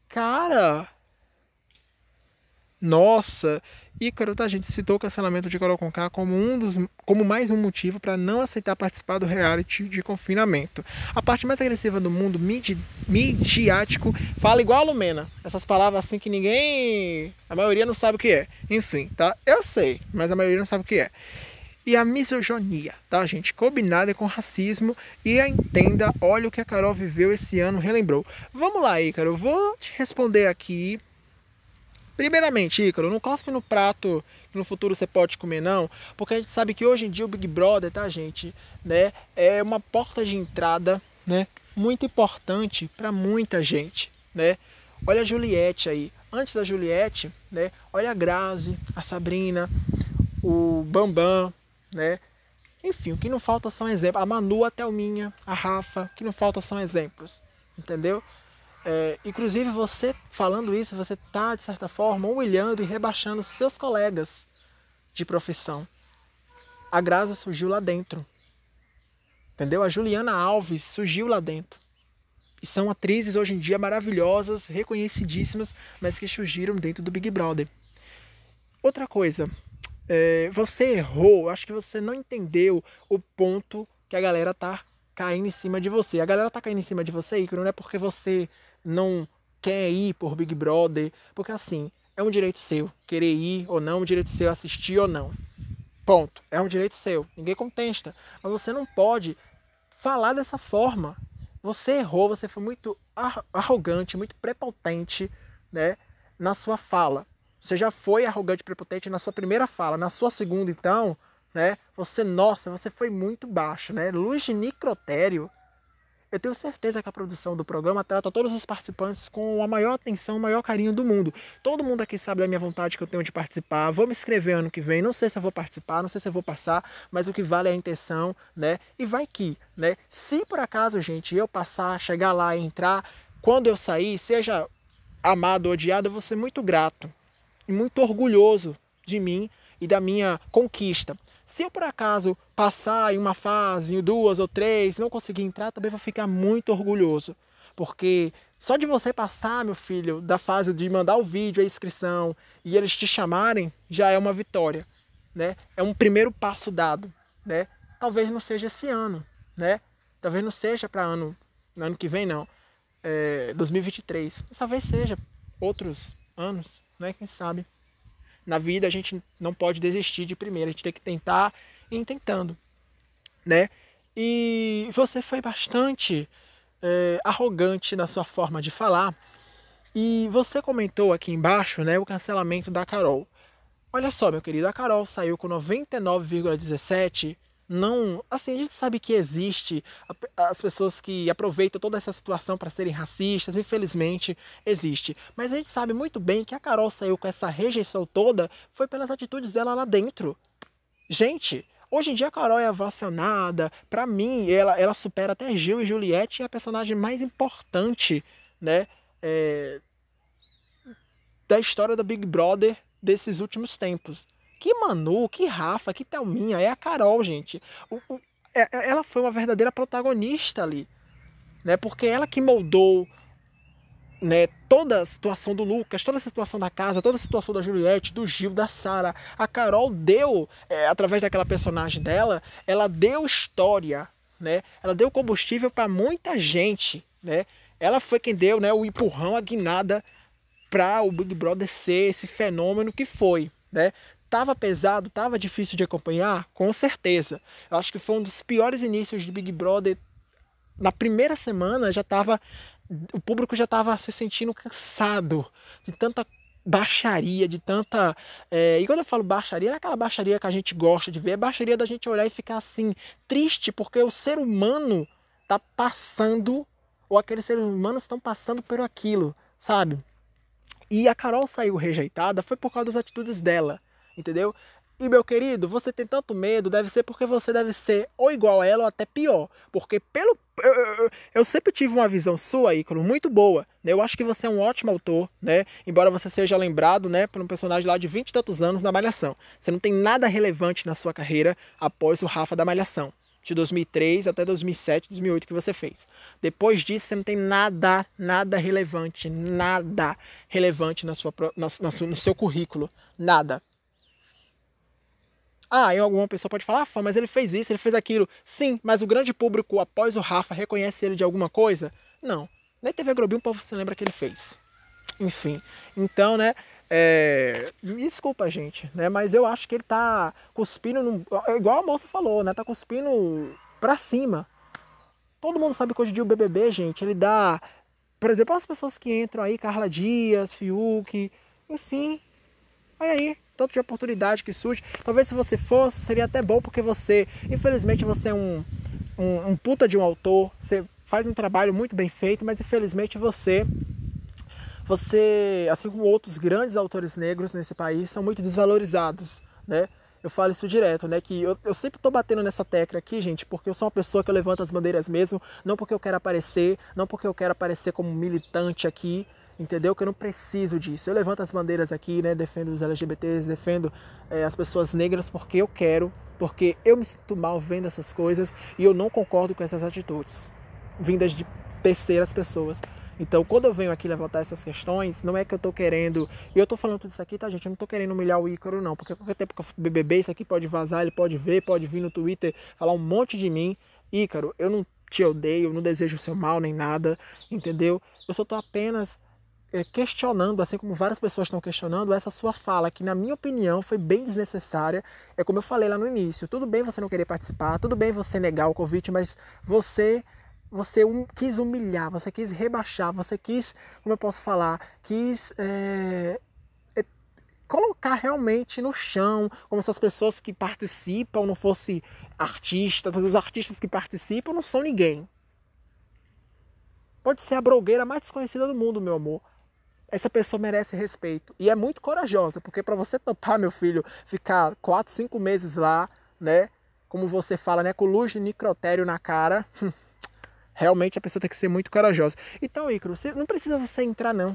Cara! nossa. Ícaro, tá, gente? Citou o cancelamento de Carol Conká como, um dos, como mais um motivo para não aceitar participar do reality de confinamento. A parte mais agressiva do mundo midi, midiático fala igual a Lumena. Essas palavras assim que ninguém. A maioria não sabe o que é. Enfim, tá? Eu sei, mas a maioria não sabe o que é e a misoginia, tá, gente? Combinada com racismo e a entenda, olha o que a Carol viveu esse ano, relembrou. Vamos lá, Ícaro, vou te responder aqui Primeiramente, Ícaro, não cospe no prato que no futuro você pode comer, não, porque a gente sabe que hoje em dia o Big Brother, tá, gente, né, é uma porta de entrada, né, muito importante para muita gente, né. Olha a Juliette aí, antes da Juliette, né, olha a Grazi, a Sabrina, o Bambam, né, enfim, o que não falta são exemplos. A Manu, a Thelminha, a Rafa, o que não falta são exemplos, entendeu? É, inclusive, você falando isso, você está, de certa forma, humilhando e rebaixando seus colegas de profissão. A Graça surgiu lá dentro. Entendeu? A Juliana Alves surgiu lá dentro. E são atrizes hoje em dia maravilhosas, reconhecidíssimas, mas que surgiram dentro do Big Brother. Outra coisa, é, você errou, acho que você não entendeu o ponto que a galera tá caindo em cima de você. A galera tá caindo em cima de você, Icaro, não é porque você não quer ir por Big Brother, porque assim, é um direito seu querer ir ou não, é um direito seu assistir ou não. Ponto. É um direito seu. Ninguém contesta. Mas você não pode falar dessa forma. Você errou, você foi muito arrogante, muito prepotente, né, na sua fala. Você já foi arrogante, prepotente na sua primeira fala, na sua segunda então, né? Você, nossa, você foi muito baixo, né? de Nicrotério eu tenho certeza que a produção do programa trata todos os participantes com a maior atenção, o maior carinho do mundo. Todo mundo aqui sabe da minha vontade que eu tenho de participar. Vou me inscrever ano que vem. Não sei se eu vou participar, não sei se eu vou passar, mas o que vale é a intenção, né? E vai que, né? Se por acaso, gente, eu passar, chegar lá, entrar, quando eu sair, seja amado ou odiado, eu vou ser muito grato e muito orgulhoso de mim e da minha conquista. Se eu por acaso passar em uma fase, em duas ou três, não conseguir entrar, também vou ficar muito orgulhoso. Porque só de você passar, meu filho, da fase de mandar o vídeo, a inscrição e eles te chamarem, já é uma vitória, né? É um primeiro passo dado, né? Talvez não seja esse ano, né? Talvez não seja para ano, ano que vem não, é, 2023. talvez seja outros anos, né? Quem sabe? na vida a gente não pode desistir de primeira, a gente tem que tentar e ir tentando, né? E você foi bastante é, arrogante na sua forma de falar. E você comentou aqui embaixo, né, o cancelamento da Carol. Olha só, meu querido, a Carol saiu com 99,17 não. Assim, a gente sabe que existe as pessoas que aproveitam toda essa situação para serem racistas, infelizmente existe. Mas a gente sabe muito bem que a Carol saiu com essa rejeição toda foi pelas atitudes dela lá dentro. Gente, Hoje em dia a Carol é vacionada. Para mim, ela, ela supera até Gil e Juliette e é a personagem mais importante, né? É, da história da Big Brother desses últimos tempos. Que Manu, que Rafa, que Thelminha, é a Carol, gente. O, o, é, é, ela foi uma verdadeira protagonista ali. Né? Porque ela que moldou né, toda a situação do Lucas, toda a situação da casa, toda a situação da Juliette, do Gil, da Sara. A Carol deu, é, através daquela personagem dela, ela deu história, né? Ela deu combustível para muita gente, né? Ela foi quem deu, né, o empurrão, a guinada para o Big Brother ser esse fenômeno que foi, né? Tava pesado, tava difícil de acompanhar, com certeza. Eu acho que foi um dos piores inícios de Big Brother. Na primeira semana já tava o público já estava se sentindo cansado de tanta baixaria, de tanta. É... e quando eu falo baixaria, não é aquela baixaria que a gente gosta de ver, é baixaria da gente olhar e ficar assim, triste, porque o ser humano está passando, ou aqueles seres humanos estão passando por aquilo, sabe? E a Carol saiu rejeitada foi por causa das atitudes dela entendeu? E meu querido, você tem tanto medo, deve ser porque você deve ser ou igual a ela ou até pior. Porque pelo. Eu, sempre tive uma visão sua, Ícaro, muito boa. Né? Eu acho que você é um ótimo autor, né? Embora você seja lembrado, né, por um personagem lá de vinte e tantos anos na Malhação. Você não tem nada relevante na sua carreira após o Rafa da Malhação. De 2003 até 2007, 2008 que você fez. Depois disso, você não tem nada, nada relevante, nada relevante na sua, na, na, no seu currículo. Nada. Ah, então alguma pessoa pode falar, ah, mas ele fez isso, ele fez aquilo. Sim, mas o grande público, após o Rafa, reconhece ele de alguma coisa? Não. Na TV Globinho o povo se lembra que ele fez. Enfim. Então, né? É... Desculpa, gente, né? Mas eu acho que ele tá cuspindo. Num... É, igual a moça falou, né? Tá cuspindo pra cima. Todo mundo sabe que hoje em dia o BBB, gente, ele dá. Por exemplo, as pessoas que entram aí, Carla Dias, Fiuk, enfim. Olha aí, tanto de oportunidade que surge. Talvez se você fosse, seria até bom, porque você, infelizmente, você é um, um, um puta de um autor, você faz um trabalho muito bem feito, mas infelizmente você você, assim como outros grandes autores negros nesse país, são muito desvalorizados, né? Eu falo isso direto, né? Que eu, eu sempre tô batendo nessa tecla aqui, gente, porque eu sou uma pessoa que levanta as bandeiras mesmo, não porque eu quero aparecer, não porque eu quero aparecer como militante aqui, entendeu? Que eu não preciso disso. Eu levanto as bandeiras aqui, né? Defendo os LGBTs, defendo é, as pessoas negras porque eu quero, porque eu me sinto mal vendo essas coisas e eu não concordo com essas atitudes vindas de terceiras pessoas. Então, quando eu venho aqui levantar essas questões, não é que eu tô querendo. E eu tô falando tudo isso aqui, tá, gente? Eu não tô querendo humilhar o Ícaro, não. Porque qualquer tempo que eu for isso aqui pode vazar, ele pode ver, pode vir no Twitter falar um monte de mim. Ícaro, eu não te odeio, não desejo o seu mal nem nada, entendeu? Eu só tô apenas é, questionando, assim como várias pessoas estão questionando, essa sua fala, que na minha opinião foi bem desnecessária. É como eu falei lá no início: tudo bem você não querer participar, tudo bem você negar o convite, mas você. Você um, quis humilhar, você quis rebaixar, você quis, como eu posso falar, quis é, é colocar realmente no chão, como se as pessoas que participam não fossem artistas, os artistas que participam não são ninguém. Pode ser a blogueira mais desconhecida do mundo, meu amor essa pessoa merece respeito. E é muito corajosa, porque para você topar, meu filho, ficar 4, 5 meses lá, né? Como você fala, né? Com luz de necrotério na cara. *laughs* Realmente a pessoa tem que ser muito corajosa. Então, Icaro, não precisa você entrar, não.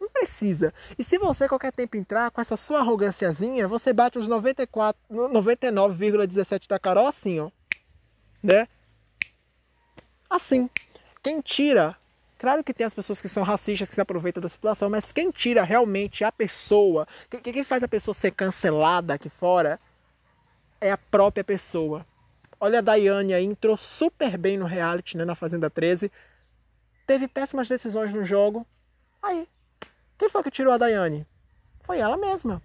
Não precisa. E se você qualquer tempo entrar com essa sua arroganciazinha, você bate os 99,17 da Carol assim, ó. Né? Assim. Quem tira Claro que tem as pessoas que são racistas, que se aproveitam da situação, mas quem tira realmente a pessoa, quem, quem faz a pessoa ser cancelada aqui fora, é a própria pessoa. Olha, a Daiane aí entrou super bem no reality, né, na Fazenda 13. Teve péssimas decisões no jogo. Aí, quem foi que tirou a Daiane? Foi ela mesma.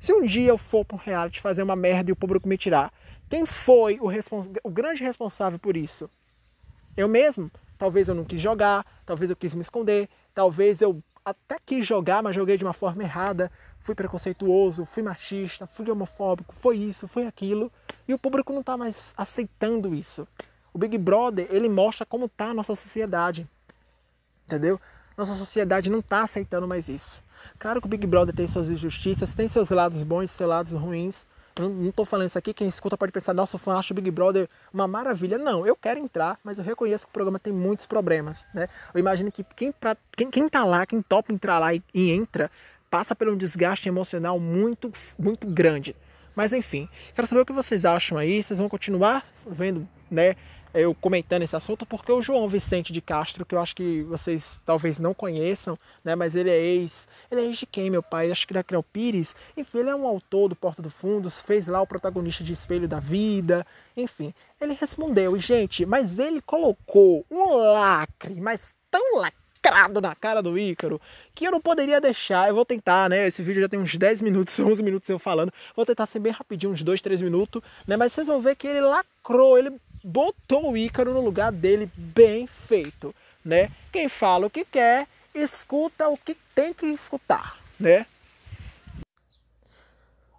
Se um dia eu for para um reality fazer uma merda e o público me tirar, quem foi o, o grande responsável por isso? Eu mesmo talvez eu não quis jogar, talvez eu quis me esconder, talvez eu até quis jogar, mas joguei de uma forma errada, fui preconceituoso, fui machista, fui homofóbico, foi isso, foi aquilo, e o público não está mais aceitando isso. O Big Brother, ele mostra como está a nossa sociedade, entendeu? Nossa sociedade não está aceitando mais isso. Claro que o Big Brother tem suas injustiças, tem seus lados bons, seus lados ruins, não estou falando isso aqui, quem escuta pode pensar, nossa, eu acho o Big Brother uma maravilha. Não, eu quero entrar, mas eu reconheço que o programa tem muitos problemas, né? Eu imagino que quem, pra, quem, quem tá lá, quem topa entrar lá e, e entra, passa por um desgaste emocional muito, muito grande. Mas enfim, quero saber o que vocês acham aí. Vocês vão continuar vendo, né? eu comentando esse assunto, porque o João Vicente de Castro, que eu acho que vocês talvez não conheçam, né, mas ele é ex, ele é ex de quem, meu pai? Acho que da Creu Pires. Enfim, ele é um autor do Porta do Fundos, fez lá o protagonista de Espelho da Vida, enfim. Ele respondeu, e gente, mas ele colocou um lacre, mas tão lacre lacrado na cara do Ícaro que eu não poderia deixar. Eu vou tentar, né? Esse vídeo já tem uns 10 minutos, 11 *laughs* minutos eu falando. Vou tentar ser bem rapidinho, uns 2, 3 minutos, né? Mas vocês vão ver que ele lacrou, ele botou o Ícaro no lugar dele, bem feito, né? Quem fala o que quer, escuta o que tem que escutar, né?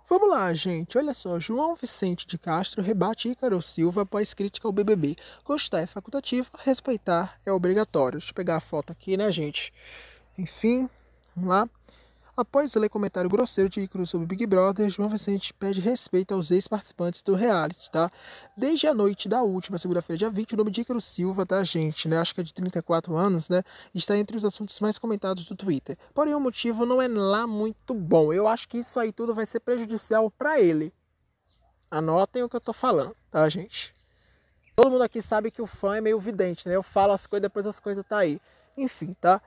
Vamos lá, gente. Olha só, João Vicente de Castro rebate Ícaro Silva após crítica ao BBB. Gostar é facultativo, respeitar é obrigatório. Deixa eu pegar a foto aqui, né, gente? Enfim, vamos lá. Após ler comentário grosseiro de Icaro sobre Big Brother, João Vicente pede respeito aos ex-participantes do reality, tá? Desde a noite da última segunda-feira, dia 20, o nome de Icaro Silva, tá, gente, né? Acho que é de 34 anos, né? Está entre os assuntos mais comentados do Twitter. Porém, o motivo não é lá muito bom. Eu acho que isso aí tudo vai ser prejudicial para ele. Anotem o que eu tô falando, tá, gente? Todo mundo aqui sabe que o fã é meio vidente, né? Eu falo as coisas, depois as coisas tá aí. Enfim, tá?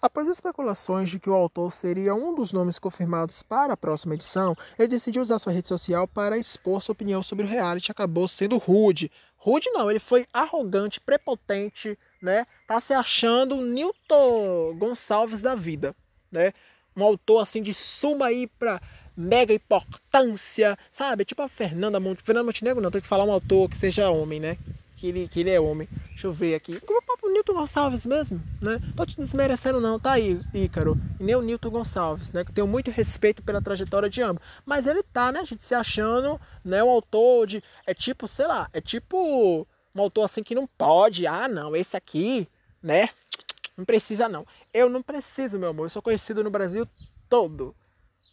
Após especulações de que o autor seria um dos nomes confirmados para a próxima edição, ele decidiu usar sua rede social para expor sua opinião sobre o reality e acabou sendo rude. Rude não, ele foi arrogante, prepotente, né? Tá se achando Newton Gonçalves da vida, né? Um autor assim de suma aí pra mega importância, sabe? Tipo a Fernanda Montenegro. Fernanda Montenegro não, tem que falar um autor que seja homem, né? Que ele, que ele é homem. Deixa eu ver aqui. Como o Nilton Gonçalves mesmo, né? Tô te desmerecendo não, tá aí, Ícaro. E nem o Nilton Gonçalves, né? Que eu tenho muito respeito pela trajetória de ambos. Mas ele tá, né, gente, se achando, né, um autor de... É tipo, sei lá, é tipo um autor assim que não pode. Ah, não, esse aqui, né? Não precisa não. Eu não preciso, meu amor. Eu sou conhecido no Brasil todo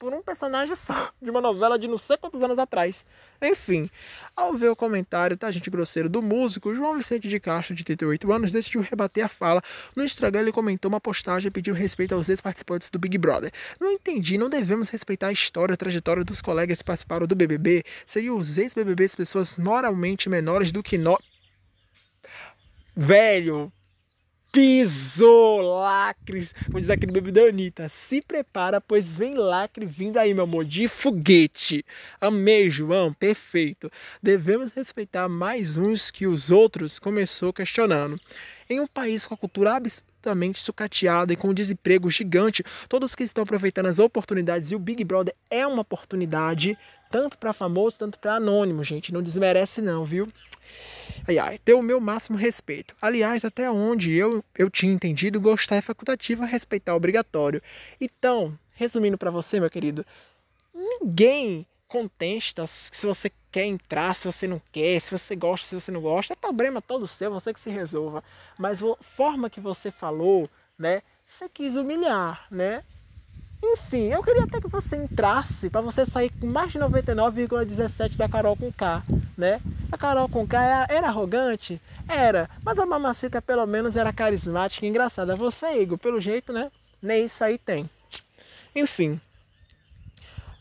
por um personagem só de uma novela de não sei quantos anos atrás. Enfim, ao ver o comentário, tá gente grosseiro do músico, João Vicente de Castro, de 38 anos, decidiu rebater a fala. No Instagram ele comentou uma postagem e pediu respeito aos ex-participantes do Big Brother. Não entendi, não devemos respeitar a história, a trajetória dos colegas que participaram do BBB. Seriam os ex-BBBs pessoas moralmente menores do que nós. No... Velho, pisou lacres, Vou dizer aquele bebê da Anitta. Se prepara, pois vem lacre vindo aí, meu amor, de foguete. Amei, João, perfeito. Devemos respeitar mais uns que os outros, começou questionando. Em um país com a cultura absolutamente sucateada e com um desemprego gigante, todos que estão aproveitando as oportunidades, e o Big Brother é uma oportunidade, tanto para famoso, tanto para anônimo, gente. Não desmerece não, viu? Ai, ai, ter o meu máximo respeito. Aliás, até onde eu, eu tinha entendido, gostar é facultativo, respeitar é obrigatório. Então, resumindo para você, meu querido, ninguém contesta se você quer entrar, se você não quer, se você gosta, se você não gosta. É problema todo seu, você que se resolva. Mas a forma que você falou, né? Você quis humilhar, né? Enfim, eu queria até que você entrasse para você sair com mais de 99,17 da Carol com K, né? A Carol com K era, era, arrogante? Era, mas a mamacita pelo menos era carismática e engraçada. Você, Igor, pelo jeito, né? Nem isso aí tem. Enfim.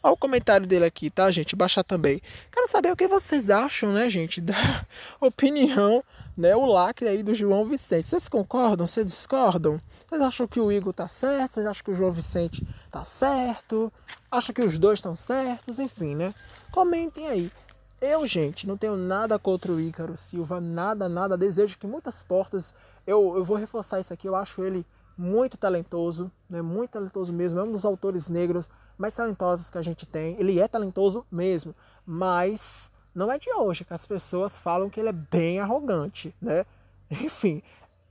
Olha o comentário dele aqui, tá, gente? Baixar também. Quero saber o que vocês acham, né, gente, da *laughs* opinião né, o lacre aí do João Vicente. Vocês concordam? Vocês discordam? Vocês acham que o Igor tá certo? Vocês acham que o João Vicente tá certo? Acham que os dois estão certos? Enfim, né? Comentem aí. Eu, gente, não tenho nada contra o Ícaro Silva, nada, nada. Desejo que muitas portas. Eu, eu vou reforçar isso aqui, eu acho ele muito talentoso, né? muito talentoso mesmo. É um dos autores negros mais talentosos que a gente tem. Ele é talentoso mesmo, mas não é de hoje que as pessoas falam que ele é bem arrogante, né? *laughs* Enfim,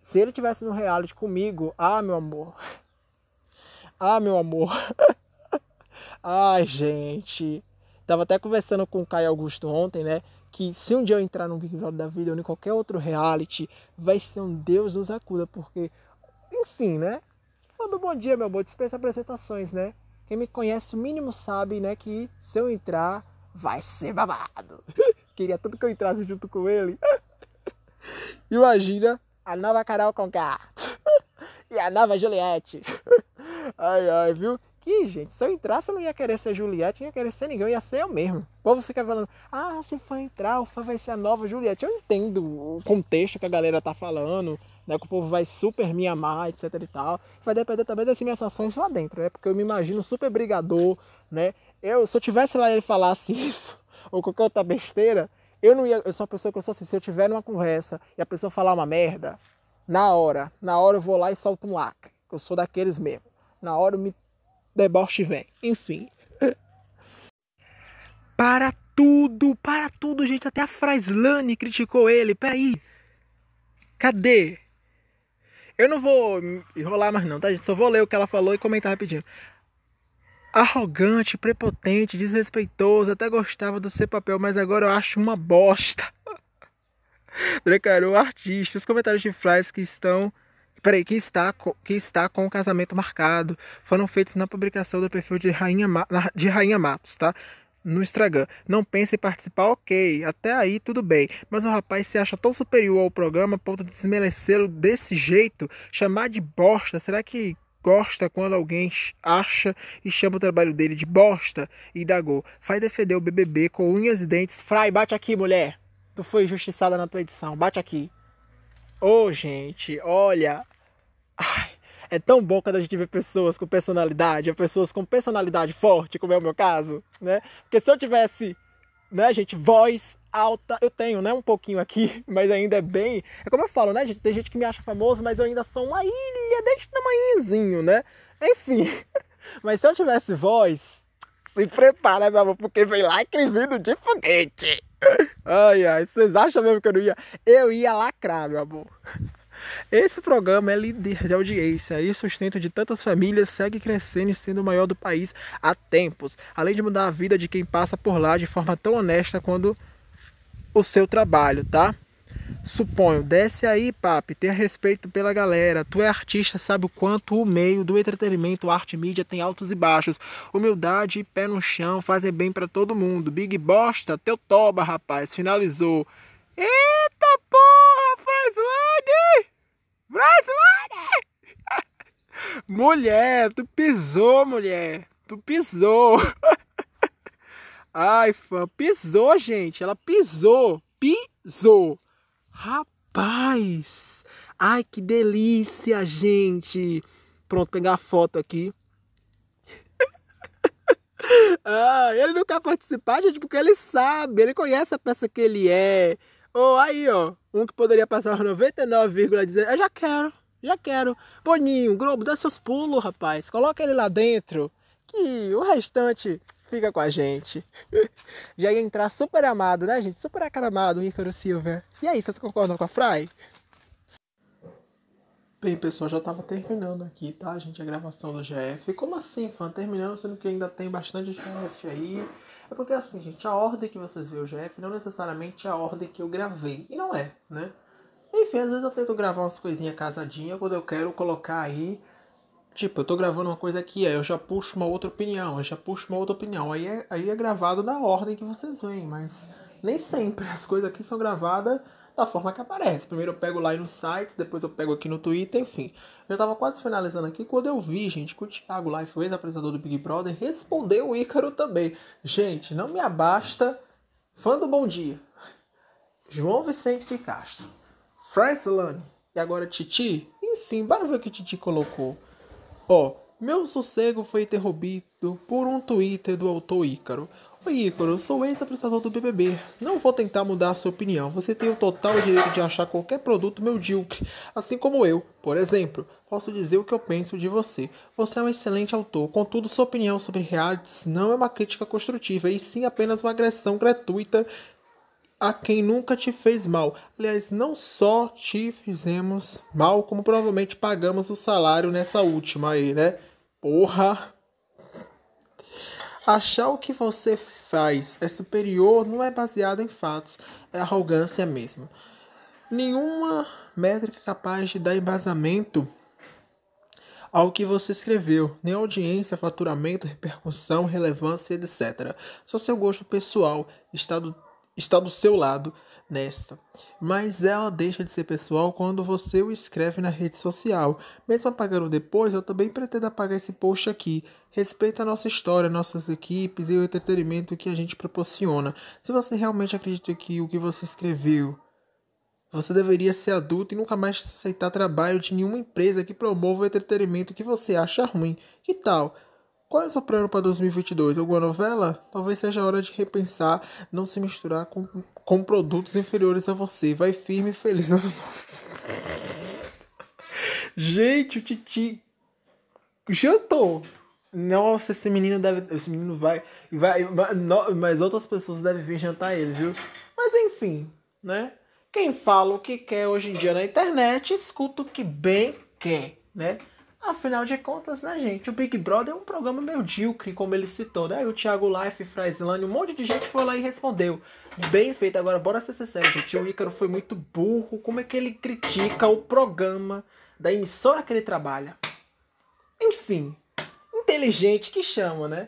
se ele tivesse no reality comigo, ah, meu amor. *laughs* Ah, meu amor. *laughs* Ai, gente. Tava até conversando com o Caio Augusto ontem, né? Que se um dia eu entrar no Big Brother da vida ou em qualquer outro reality, vai ser um Deus nos acuda, porque, enfim, né? Falando bom dia, meu amor, dispensa apresentações, né? Quem me conhece o mínimo sabe, né, que se eu entrar vai ser babado. *laughs* Queria tanto que eu entrasse junto com ele. *laughs* Imagina a nova Carol Conká *laughs* e a nova Juliette. Ai, ai, viu? Que, gente, se eu entrasse eu não ia querer ser Juliette, não ia querer ser ninguém, eu ia ser eu mesmo. O povo fica falando, ah, se for entrar, o fã vai ser a nova Juliette. Eu entendo o contexto que a galera tá falando, né, que o povo vai super me amar, etc e tal. Vai depender também das minhas ações lá dentro, né? Porque eu me imagino super brigador, né? Eu, se eu tivesse lá e ele falasse *laughs* isso, ou qualquer outra besteira, eu não ia. Eu sou uma pessoa que eu sou assim, se eu tiver numa conversa e a pessoa falar uma merda, na hora, na hora eu vou lá e solto um lacre. Eu sou daqueles mesmo. Na hora eu me deboche vem. Enfim. *laughs* para tudo, para tudo, gente. Até a Fraslane criticou ele. Peraí. Cadê? Eu não vou enrolar mais não, tá, gente? Só vou ler o que ela falou e comentar rapidinho arrogante, prepotente, desrespeitoso, até gostava do seu papel, mas agora eu acho uma bosta. *laughs* Decarou artista. Os comentários de frases que estão. Peraí, que está, que está com o casamento marcado. Foram feitos na publicação do perfil de Rainha, Ma, de Rainha Matos, tá? No Instagram. Não pense em participar, ok. Até aí tudo bem. Mas o rapaz se acha tão superior ao programa a ponto de desmerecê-lo desse jeito. Chamar de bosta. Será que gosta quando alguém acha e chama o trabalho dele de bosta e dá gol. Vai defender o BBB com unhas e dentes. Fry, bate aqui, mulher. Tu foi injustiçada na tua edição. Bate aqui. Ô, oh, gente, olha. Ai, é tão bom quando a gente vê pessoas com personalidade, é pessoas com personalidade forte, como é o meu caso, né? Porque se eu tivesse, né, gente, voz alta. Eu tenho, né? Um pouquinho aqui, *laughs* mas ainda é bem. É como eu falo, né, gente? Tem gente que me acha famoso, mas eu ainda sou uma ilha deste tamanhozinho, né? Enfim. *laughs* Mas se eu tivesse voz, se prepara, meu amor, porque vem lacre vindo de foguete. *laughs* Ai, ai, vocês acham mesmo que eu não ia? Eu ia lacrar, meu amor. Esse programa é líder de audiência e sustento de tantas famílias segue crescendo e sendo o maior do país há tempos, além de mudar a vida de quem passa por lá de forma tão honesta quando o seu trabalho, tá? Suponho, desce aí, papi, ter respeito pela galera. Tu é artista, sabe o quanto o meio do entretenimento, arte mídia tem altos e baixos. Humildade e pé no chão fazem bem para todo mundo. Big bosta, teu toba, rapaz. Finalizou. Eita porra, Fraslane! Fraslane! *laughs* mulher, tu pisou, mulher. Tu pisou. *laughs* Ai, fã, pisou, gente. Ela pisou. Pisou. Rapaz. Ai, que delícia, gente. Pronto, pegar a foto aqui. *laughs* ah, ele não quer participar, gente, porque ele sabe, ele conhece a peça que ele é. Ou oh, aí, ó, um que poderia passar 99,10. Eu já quero, já quero. Boninho, Globo, dá seus pulos, rapaz. Coloca ele lá dentro. Que o restante Fica com a gente. *laughs* Já ia entrar super amado, né, gente? Super acaramado, o Ícaro Silva. E aí, vocês concordam com a Fry? Bem, pessoal, já tava terminando aqui, tá, gente? A gravação do GF. Como assim, fã? Terminando, sendo que ainda tem bastante GF aí. É porque, assim, gente, a ordem que vocês veem o GF não necessariamente é a ordem que eu gravei. E não é, né? Enfim, às vezes eu tento gravar umas coisinhas casadinha quando eu quero colocar aí Tipo, eu tô gravando uma coisa aqui, aí eu já puxo uma outra opinião, eu já puxo uma outra opinião. Aí é, aí é gravado na ordem que vocês veem, mas nem sempre as coisas aqui são gravadas da forma que aparece. Primeiro eu pego lá nos sites, depois eu pego aqui no Twitter, enfim. Eu tava quase finalizando aqui quando eu vi, gente, que o Thiago Life, o ex-apresentador do Big Brother, respondeu o Ícaro também. Gente, não me abasta, fã do Bom Dia, João Vicente de Castro, Francelane e agora Titi. Enfim, bora ver o que o Titi colocou. Ó, oh, meu sossego foi interrompido por um Twitter do autor Ícaro. Oi Ícaro, sou ex-apresentador do BBB. Não vou tentar mudar a sua opinião. Você tem o total direito de achar qualquer produto medíocre, assim como eu. Por exemplo, posso dizer o que eu penso de você. Você é um excelente autor, contudo sua opinião sobre realities não é uma crítica construtiva, e sim apenas uma agressão gratuita a quem nunca te fez mal. Aliás, não só te fizemos mal, como provavelmente pagamos o salário nessa última aí, né? Porra! Achar o que você faz é superior não é baseado em fatos, é arrogância mesmo. Nenhuma métrica capaz de dar embasamento ao que você escreveu, nem audiência, faturamento, repercussão, relevância, etc. Só seu gosto pessoal, estado está do seu lado nesta. Mas ela deixa de ser pessoal quando você o escreve na rede social. Mesmo apagando depois, eu também pretendo apagar esse post aqui. Respeita a nossa história, nossas equipes e o entretenimento que a gente proporciona. Se você realmente acredita que o que você escreveu você deveria ser adulto e nunca mais aceitar trabalho de nenhuma empresa que promova o entretenimento que você acha ruim. Que tal qual é o seu plano para 2022? Alguma novela? Talvez seja a hora de repensar, não se misturar com, com produtos inferiores a você. Vai firme e feliz. *laughs* Gente, o Titi jantou. Nossa, esse menino deve. Esse menino vai. vai mas outras pessoas devem vir jantar ele, viu? Mas enfim, né? Quem fala o que quer hoje em dia na internet, escuta o que bem quer, né? Afinal de contas, né, gente? O Big Brother é um programa medíocre, como ele citou, né? O Thiago Life, Fraislane, um monte de gente foi lá e respondeu. Bem feito, agora bora ser sincero, gente. O Ícaro foi muito burro. Como é que ele critica o programa da emissora que ele trabalha? Enfim, inteligente que chama, né?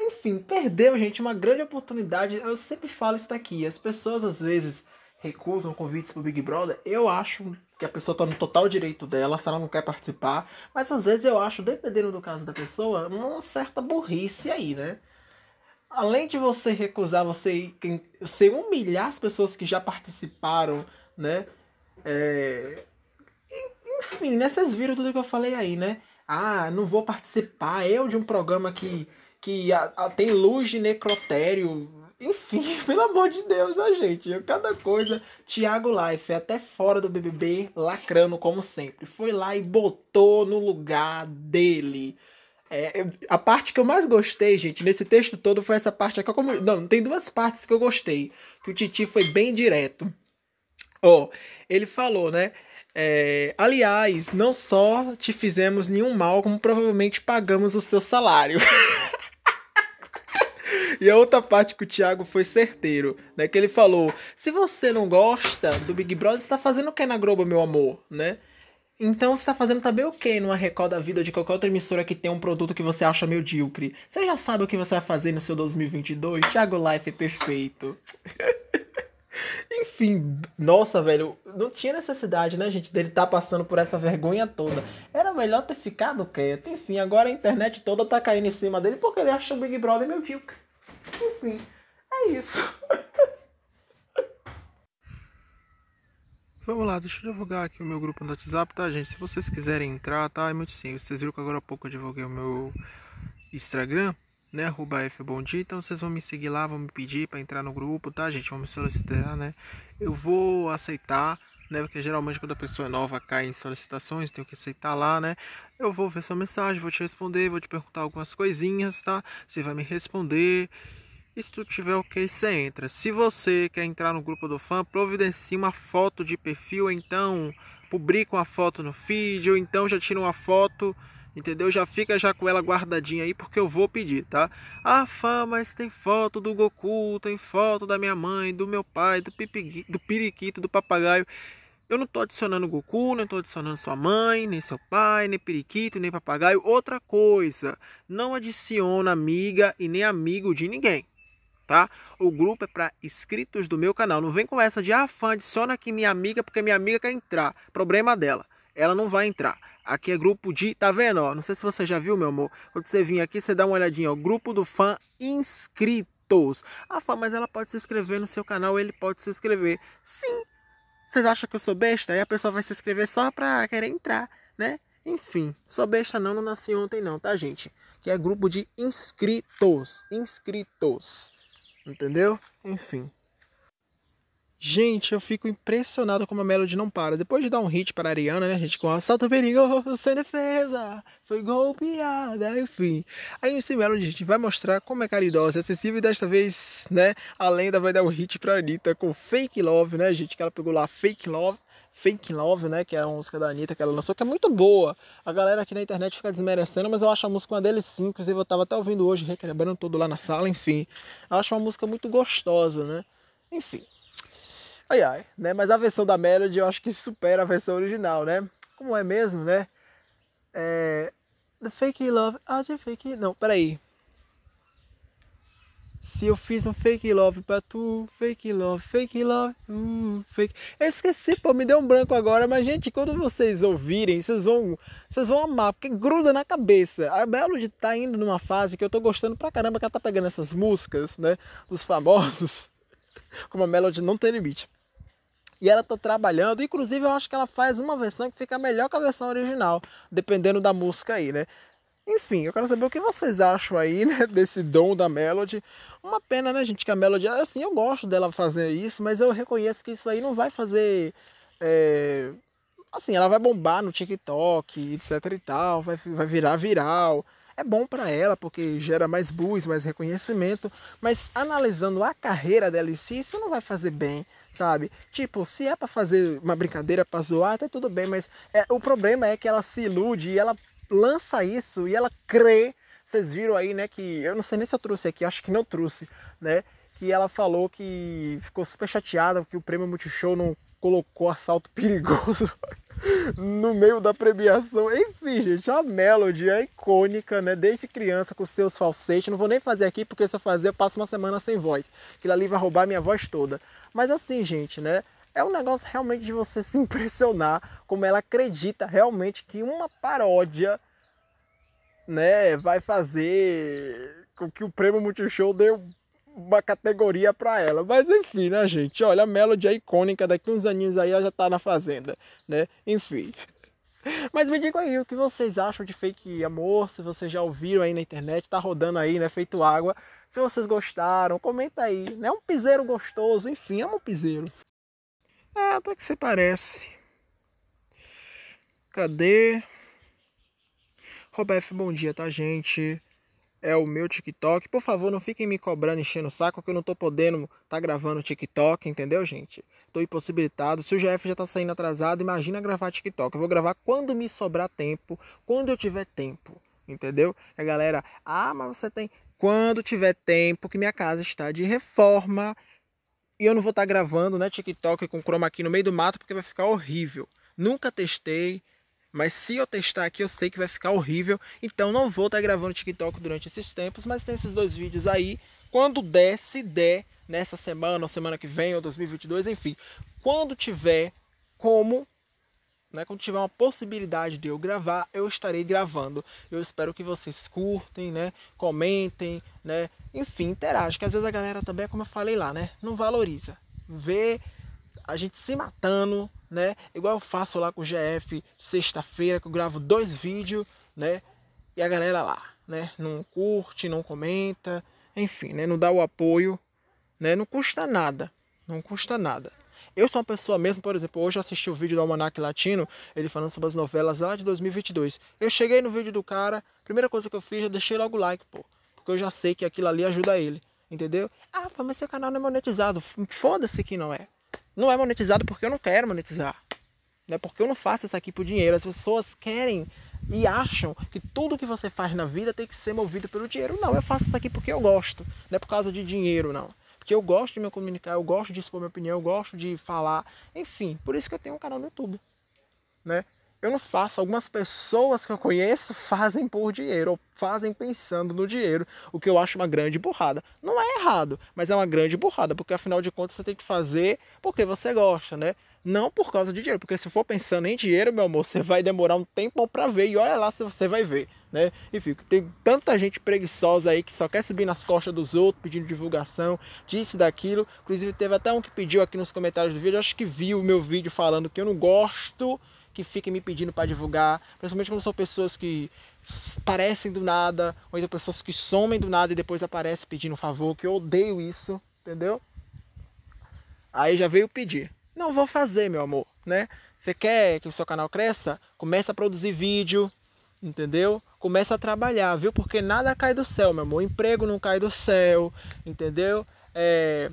Enfim, perdeu, gente, uma grande oportunidade. Eu sempre falo isso daqui. As pessoas às vezes recusam convites pro Big Brother. Eu acho que a pessoa está no total direito dela, se ela não quer participar. Mas às vezes eu acho, dependendo do caso da pessoa, uma certa burrice aí, né? Além de você recusar, você, você humilhar as pessoas que já participaram, né? É... Enfim, né? Vocês viram tudo que eu falei aí, né? Ah, não vou participar eu de um programa que, que a, a, tem luz de necrotério enfim, *laughs* pelo amor de Deus, a gente. Cada coisa. Thiago Life, é até fora do BBB, lacrando como sempre. Foi lá e botou no lugar dele. É, a parte que eu mais gostei, gente, nesse texto todo foi essa parte aqui. Como, não, tem duas partes que eu gostei. Que o Titi foi bem direto. Ó, oh, ele falou, né? É, aliás, não só te fizemos nenhum mal, como provavelmente pagamos o seu salário. *laughs* E a outra parte que o Thiago foi certeiro, né? Que ele falou: se você não gosta do Big Brother, você tá fazendo o que na Globo, meu amor, né? Então você tá fazendo também o que numa Record da Vida de qualquer outra emissora que tem um produto que você acha medíocre? Você já sabe o que você vai fazer no seu 2022? Thiago Life é perfeito. *laughs* Enfim, nossa, velho, não tinha necessidade, né, gente, dele estar tá passando por essa vergonha toda. Era melhor ter ficado quieto. Enfim, agora a internet toda tá caindo em cima dele porque ele acha o Big Brother medíocre. Enfim, tipo assim, é isso. Vamos lá, deixa eu divulgar aqui o meu grupo no WhatsApp, tá, gente? Se vocês quiserem entrar, tá? É muito simples. Vocês viram que agora há pouco eu divulguei o meu Instagram, né? Arroba Então vocês vão me seguir lá, vão me pedir para entrar no grupo, tá, gente? Vão me solicitar, né? Eu vou aceitar, né? Porque geralmente quando a pessoa é nova cai em solicitações, tenho que aceitar lá, né? Eu vou ver sua mensagem, vou te responder, vou te perguntar algumas coisinhas, tá? Você vai me responder e se tu tiver ok, você entra. Se você quer entrar no grupo do fã, providencie uma foto de perfil, então publica uma foto no feed, ou então já tira uma foto, entendeu? Já fica já com ela guardadinha aí, porque eu vou pedir, tá? Ah, fã, mas tem foto do Goku, tem foto da minha mãe, do meu pai, do, pipigui, do periquito, do papagaio. Eu não tô adicionando Goku, não tô adicionando sua mãe, nem seu pai, nem periquito, nem papagaio. Outra coisa, não adiciona amiga e nem amigo de ninguém tá? O grupo é para inscritos do meu canal. Não vem com essa de, ah, fã, adiciona aqui minha amiga, porque minha amiga quer entrar. Problema dela. Ela não vai entrar. Aqui é grupo de, tá vendo, ó? Não sei se você já viu, meu amor. Quando você vir aqui, você dá uma olhadinha, ó. Grupo do fã inscritos. Ah, fã, mas ela pode se inscrever no seu canal, ele pode se inscrever. Sim. Vocês acham que eu sou besta? E a pessoa vai se inscrever só pra querer entrar, né? Enfim, sou besta não, não nasci ontem não, tá, gente? Que é grupo de inscritos. Inscritos. Entendeu? Enfim. Gente, eu fico impressionado como a Melody não para. Depois de dar um hit para a Ariana, né? A gente com assalto perigoso, *laughs* sem defesa, foi golpeada, enfim. aí esse Melody, gente, vai mostrar como é caridosa, acessível e desta vez, né? A lenda vai dar um hit para a Anitta com Fake Love, né, gente? Que ela pegou lá Fake Love. Fake Love, né? Que é a música da Anitta que ela lançou, que é muito boa. A galera aqui na internet fica desmerecendo, mas eu acho a música uma deles sim. Inclusive, eu tava até ouvindo hoje, requebrando tudo lá na sala, enfim. Eu acho uma música muito gostosa, né? Enfim. Ai, ai, né? Mas a versão da Melody eu acho que supera a versão original, né? Como é mesmo, né? É... The Fake Love... Ah, The Fake... Não, peraí. Se eu fiz um fake love pra tu, fake love, fake love, uh, fake. Eu esqueci, pô, me deu um branco agora, mas gente, quando vocês ouvirem, vocês vão, vocês vão amar, porque gruda na cabeça. A Melody tá indo numa fase que eu tô gostando pra caramba, que ela tá pegando essas músicas, né, dos famosos, *laughs* como a Melody não tem limite. E ela tá trabalhando, inclusive eu acho que ela faz uma versão que fica melhor que a versão original, dependendo da música aí, né? Enfim, eu quero saber o que vocês acham aí, né, *laughs* desse dom da Melody. Uma pena, né, gente, que a Melody, ah, assim, eu gosto dela fazer isso, mas eu reconheço que isso aí não vai fazer. É, assim, ela vai bombar no TikTok, etc e tal, vai, vai virar viral. É bom para ela porque gera mais buzz, mais reconhecimento, mas analisando a carreira dela em si, isso não vai fazer bem, sabe? Tipo, se é para fazer uma brincadeira, para zoar, até tá tudo bem, mas é, o problema é que ela se ilude e ela lança isso e ela crê. Vocês viram aí, né? Que eu não sei nem se eu trouxe aqui, acho que não trouxe, né? Que ela falou que ficou super chateada porque o prêmio Multishow não colocou assalto *laughs* perigoso no meio da premiação. Enfim, gente, a Melody é icônica, né? Desde criança com seus falsetes. Não vou nem fazer aqui porque se eu fazer eu passo uma semana sem voz. Que ela ali vai roubar minha voz toda. Mas assim, gente, né? É um negócio realmente de você *laughs* se impressionar como ela acredita realmente que uma paródia né, vai fazer com que o prêmio Multishow dê uma categoria para ela. Mas enfim, né, gente? Olha, a Melody é icônica, daqui uns aninhos aí ela já tá na fazenda, né? Enfim. *laughs* Mas me digam aí o que vocês acham de fake amor, se vocês já ouviram aí na internet, tá rodando aí, né? Feito água. Se vocês gostaram, comenta aí, né? Um piseiro gostoso, enfim, amo piseiro. Ah, até que você parece. Cadê? Roberto, bom dia, tá, gente? É o meu TikTok. Por favor, não fiquem me cobrando, enchendo o saco, que eu não tô podendo tá gravando TikTok, entendeu, gente? Tô impossibilitado. Se o GF já tá saindo atrasado, imagina gravar TikTok. Eu vou gravar quando me sobrar tempo, quando eu tiver tempo, entendeu? a galera, ah, mas você tem. Quando tiver tempo, que minha casa está de reforma. E eu não vou estar tá gravando, né, TikTok com chroma aqui no meio do mato porque vai ficar horrível. Nunca testei, mas se eu testar aqui eu sei que vai ficar horrível. Então não vou estar tá gravando TikTok durante esses tempos, mas tem esses dois vídeos aí. Quando der, se der, nessa semana ou semana que vem ou 2022, enfim. Quando tiver como, né? Quando tiver uma possibilidade de eu gravar, eu estarei gravando. Eu espero que vocês curtem, né? Comentem, né? Enfim, interajam. Que às vezes a galera também, é como eu falei lá, né? Não valoriza. Vê a gente se matando, né? Igual eu faço lá com o GF sexta-feira, que eu gravo dois vídeos, né? E a galera lá, né? Não curte, não comenta, enfim, né? Não dá o apoio, né? Não custa nada. Não custa nada. Eu sou uma pessoa mesmo, por exemplo, hoje eu assisti o vídeo do Almanac Latino, ele falando sobre as novelas lá de 2022. Eu cheguei no vídeo do cara, primeira coisa que eu fiz, já deixei logo o like, pô. Porque eu já sei que aquilo ali ajuda ele, entendeu? Ah, mas seu canal não é monetizado. Foda-se que não é. Não é monetizado porque eu não quero monetizar. Não é porque eu não faço isso aqui por dinheiro. As pessoas querem e acham que tudo que você faz na vida tem que ser movido pelo dinheiro. Não, eu faço isso aqui porque eu gosto. Não é por causa de dinheiro, não. Porque eu gosto de me comunicar, eu gosto de expor minha opinião, eu gosto de falar. Enfim, por isso que eu tenho um canal no YouTube. Né? Eu não faço. Algumas pessoas que eu conheço fazem por dinheiro, ou fazem pensando no dinheiro, o que eu acho uma grande burrada. Não é errado, mas é uma grande burrada, porque afinal de contas você tem que fazer porque você gosta, né? Não por causa de dinheiro, porque se for pensando em dinheiro, meu amor, você vai demorar um tempão para ver e olha lá se você vai ver, né? Enfim, tem tanta gente preguiçosa aí que só quer subir nas costas dos outros pedindo divulgação, disso daquilo. Inclusive teve até um que pediu aqui nos comentários do vídeo, acho que viu o meu vídeo falando que eu não gosto que fiquem me pedindo para divulgar, principalmente quando são pessoas que parecem do nada, ou então pessoas que somem do nada e depois aparecem pedindo um favor, que eu odeio isso, entendeu? Aí já veio pedir. Não vou fazer, meu amor, né? Você quer que o seu canal cresça? Começa a produzir vídeo, entendeu? Começa a trabalhar, viu? Porque nada cai do céu, meu amor. emprego não cai do céu, entendeu? É...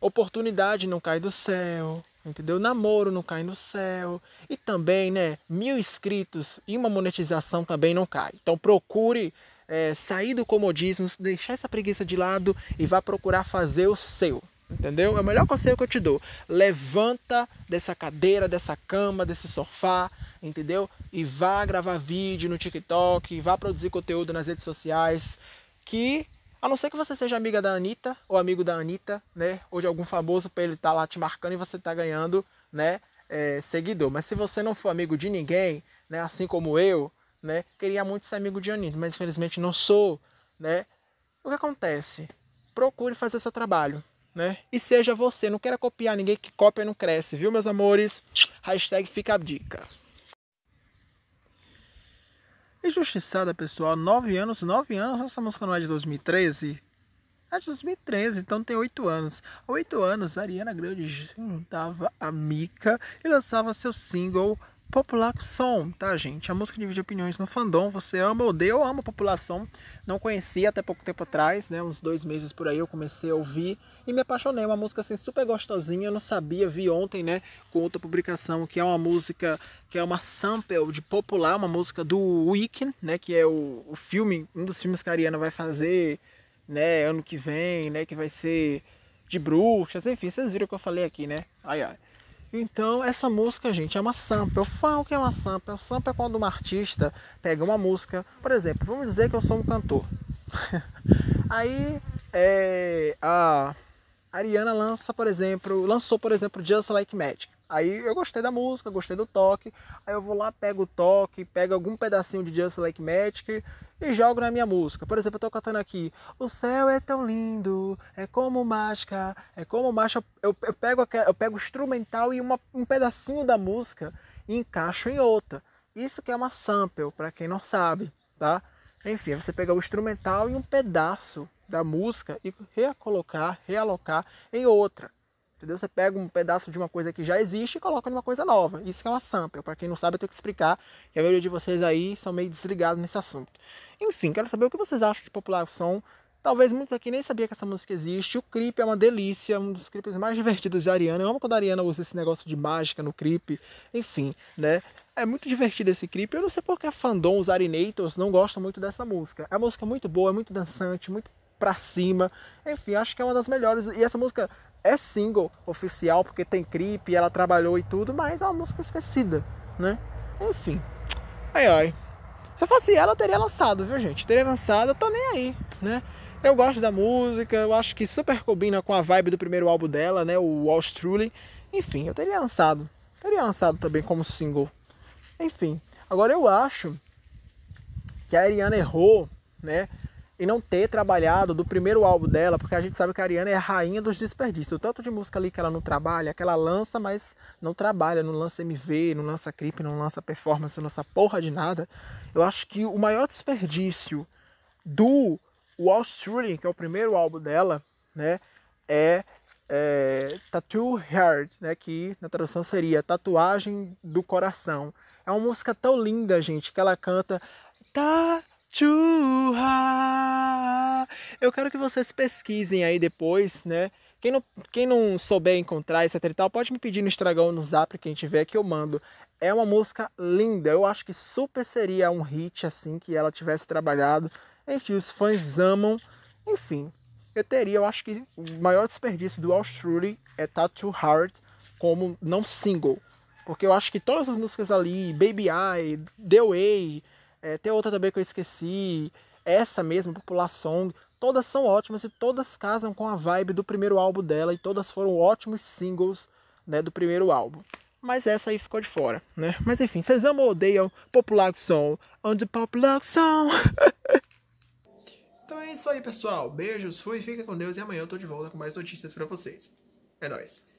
Oportunidade não cai do céu, entendeu? Namoro não cai no céu. E também, né? Mil inscritos e uma monetização também não cai. Então procure é, sair do comodismo, deixar essa preguiça de lado e vá procurar fazer o seu. Entendeu? É o melhor conselho que eu te dou. Levanta dessa cadeira, dessa cama, desse sofá, entendeu? E vá gravar vídeo no TikTok, vá produzir conteúdo nas redes sociais. Que, a não ser que você seja amiga da Anitta ou amigo da Anitta, né? Ou de algum famoso pra ele estar tá lá te marcando e você tá ganhando, né? É, seguidor. Mas se você não for amigo de ninguém, né? Assim como eu, né? Queria muito ser amigo de Anitta, mas infelizmente não sou, né? O que acontece? Procure fazer seu trabalho né? E seja você, não queira copiar ninguém, que cópia não cresce, viu, meus amores? Hashtag fica a dica. Injustiçada, pessoal, nove anos, nove anos, essa música não é de 2013? É de 2013, então tem oito anos. Há anos, a Ariana Grande juntava a Mika e lançava seu single Popular Som, tá, gente? A música divide opiniões no fandom. Você ama ou odeia? Eu amo Popular Som. Não conhecia até pouco tempo atrás, né? Uns dois meses por aí eu comecei a ouvir e me apaixonei. Uma música assim super gostosinha. Eu não sabia, vi ontem, né? Com outra publicação que é uma música que é uma sample de Popular, uma música do Weekend, né? Que é o, o filme, um dos filmes que a Ariana vai fazer, né? Ano que vem, né? Que vai ser de bruxas, enfim, vocês viram o que eu falei aqui, né? Ai, ai. Então, essa música, gente, é uma sampa. Eu falo que é uma sampa. a sampa é quando uma artista pega uma música. Por exemplo, vamos dizer que eu sou um cantor. *laughs* Aí, é, a Ariana lança, por exemplo, lançou, por exemplo, Just Like Magic. Aí eu gostei da música, gostei do toque. Aí eu vou lá, pego o toque, pego algum pedacinho de Just Like Magic e jogo na minha música. Por exemplo, eu tô cantando aqui: O céu é tão lindo, é como mágica, é como mágica. Eu, eu pego, eu pego o instrumental e uma, um pedacinho da música e encaixo em outra. Isso que é uma sample, para quem não sabe, tá? Enfim, você pegar o instrumental e um pedaço da música e recolocar, realocar em outra. Entendeu? Você pega um pedaço de uma coisa que já existe e coloca numa coisa nova. Isso é uma sample. Para quem não sabe, eu tenho que explicar, que a maioria de vocês aí são meio desligados nesse assunto. Enfim, quero saber o que vocês acham de popular som. Talvez muitos aqui nem sabiam que essa música existe. O Creep é uma delícia, um dos clipes mais divertidos de Ariana. Eu amo quando a Ariana usa esse negócio de mágica no Creep. Enfim, né? É muito divertido esse clipe. Eu não sei porque a fandom, os Arinators, não gostam muito dessa música. É uma música muito boa, é muito dançante, muito pra cima. Enfim, acho que é uma das melhores. E essa música é single oficial, porque tem clipe, ela trabalhou e tudo, mas é uma música esquecida, né? Enfim. Ai, ai. Se eu fosse ela, eu teria lançado, viu, gente? Eu teria lançado, eu tô nem aí, né? Eu gosto da música, eu acho que super combina com a vibe do primeiro álbum dela, né? O Walls Truly. Enfim, eu teria lançado. Eu teria lançado também como single. Enfim, agora eu acho que a Ariana errou, né? e não ter trabalhado do primeiro álbum dela, porque a gente sabe que a Ariana é a rainha dos desperdícios. Tanto de música ali que ela não trabalha, que ela lança, mas não trabalha, não lança MV, não lança clipe, não lança performance, não lança porra de nada. Eu acho que o maior desperdício do Wall Street, que é o primeiro álbum dela, né, é, é Tattoo Heart, né, que na tradução seria Tatuagem do Coração. É uma música tão linda, gente, que ela canta tá Churra. Eu quero que vocês pesquisem aí depois, né? Quem não, quem não souber encontrar, etc e tal, pode me pedir no estragão, no Zap, quem tiver, que eu mando. É uma música linda, eu acho que super seria um hit, assim, que ela tivesse trabalhado. Enfim, os fãs amam. Enfim, eu teria, eu acho que o maior desperdício do Austroody é Tattoo tá Heart como não single. Porque eu acho que todas as músicas ali, Baby Eye, The Way, é, tem outra também que eu esqueci. Essa mesmo, Popular Song. Todas são ótimas e todas casam com a vibe do primeiro álbum dela. E todas foram ótimos singles né, do primeiro álbum. Mas essa aí ficou de fora, né? Mas enfim, vocês amam ou odeiam Popular Song? onde Popular Song! *laughs* então é isso aí, pessoal. Beijos, fui, fica com Deus e amanhã eu tô de volta com mais notícias para vocês. É nóis!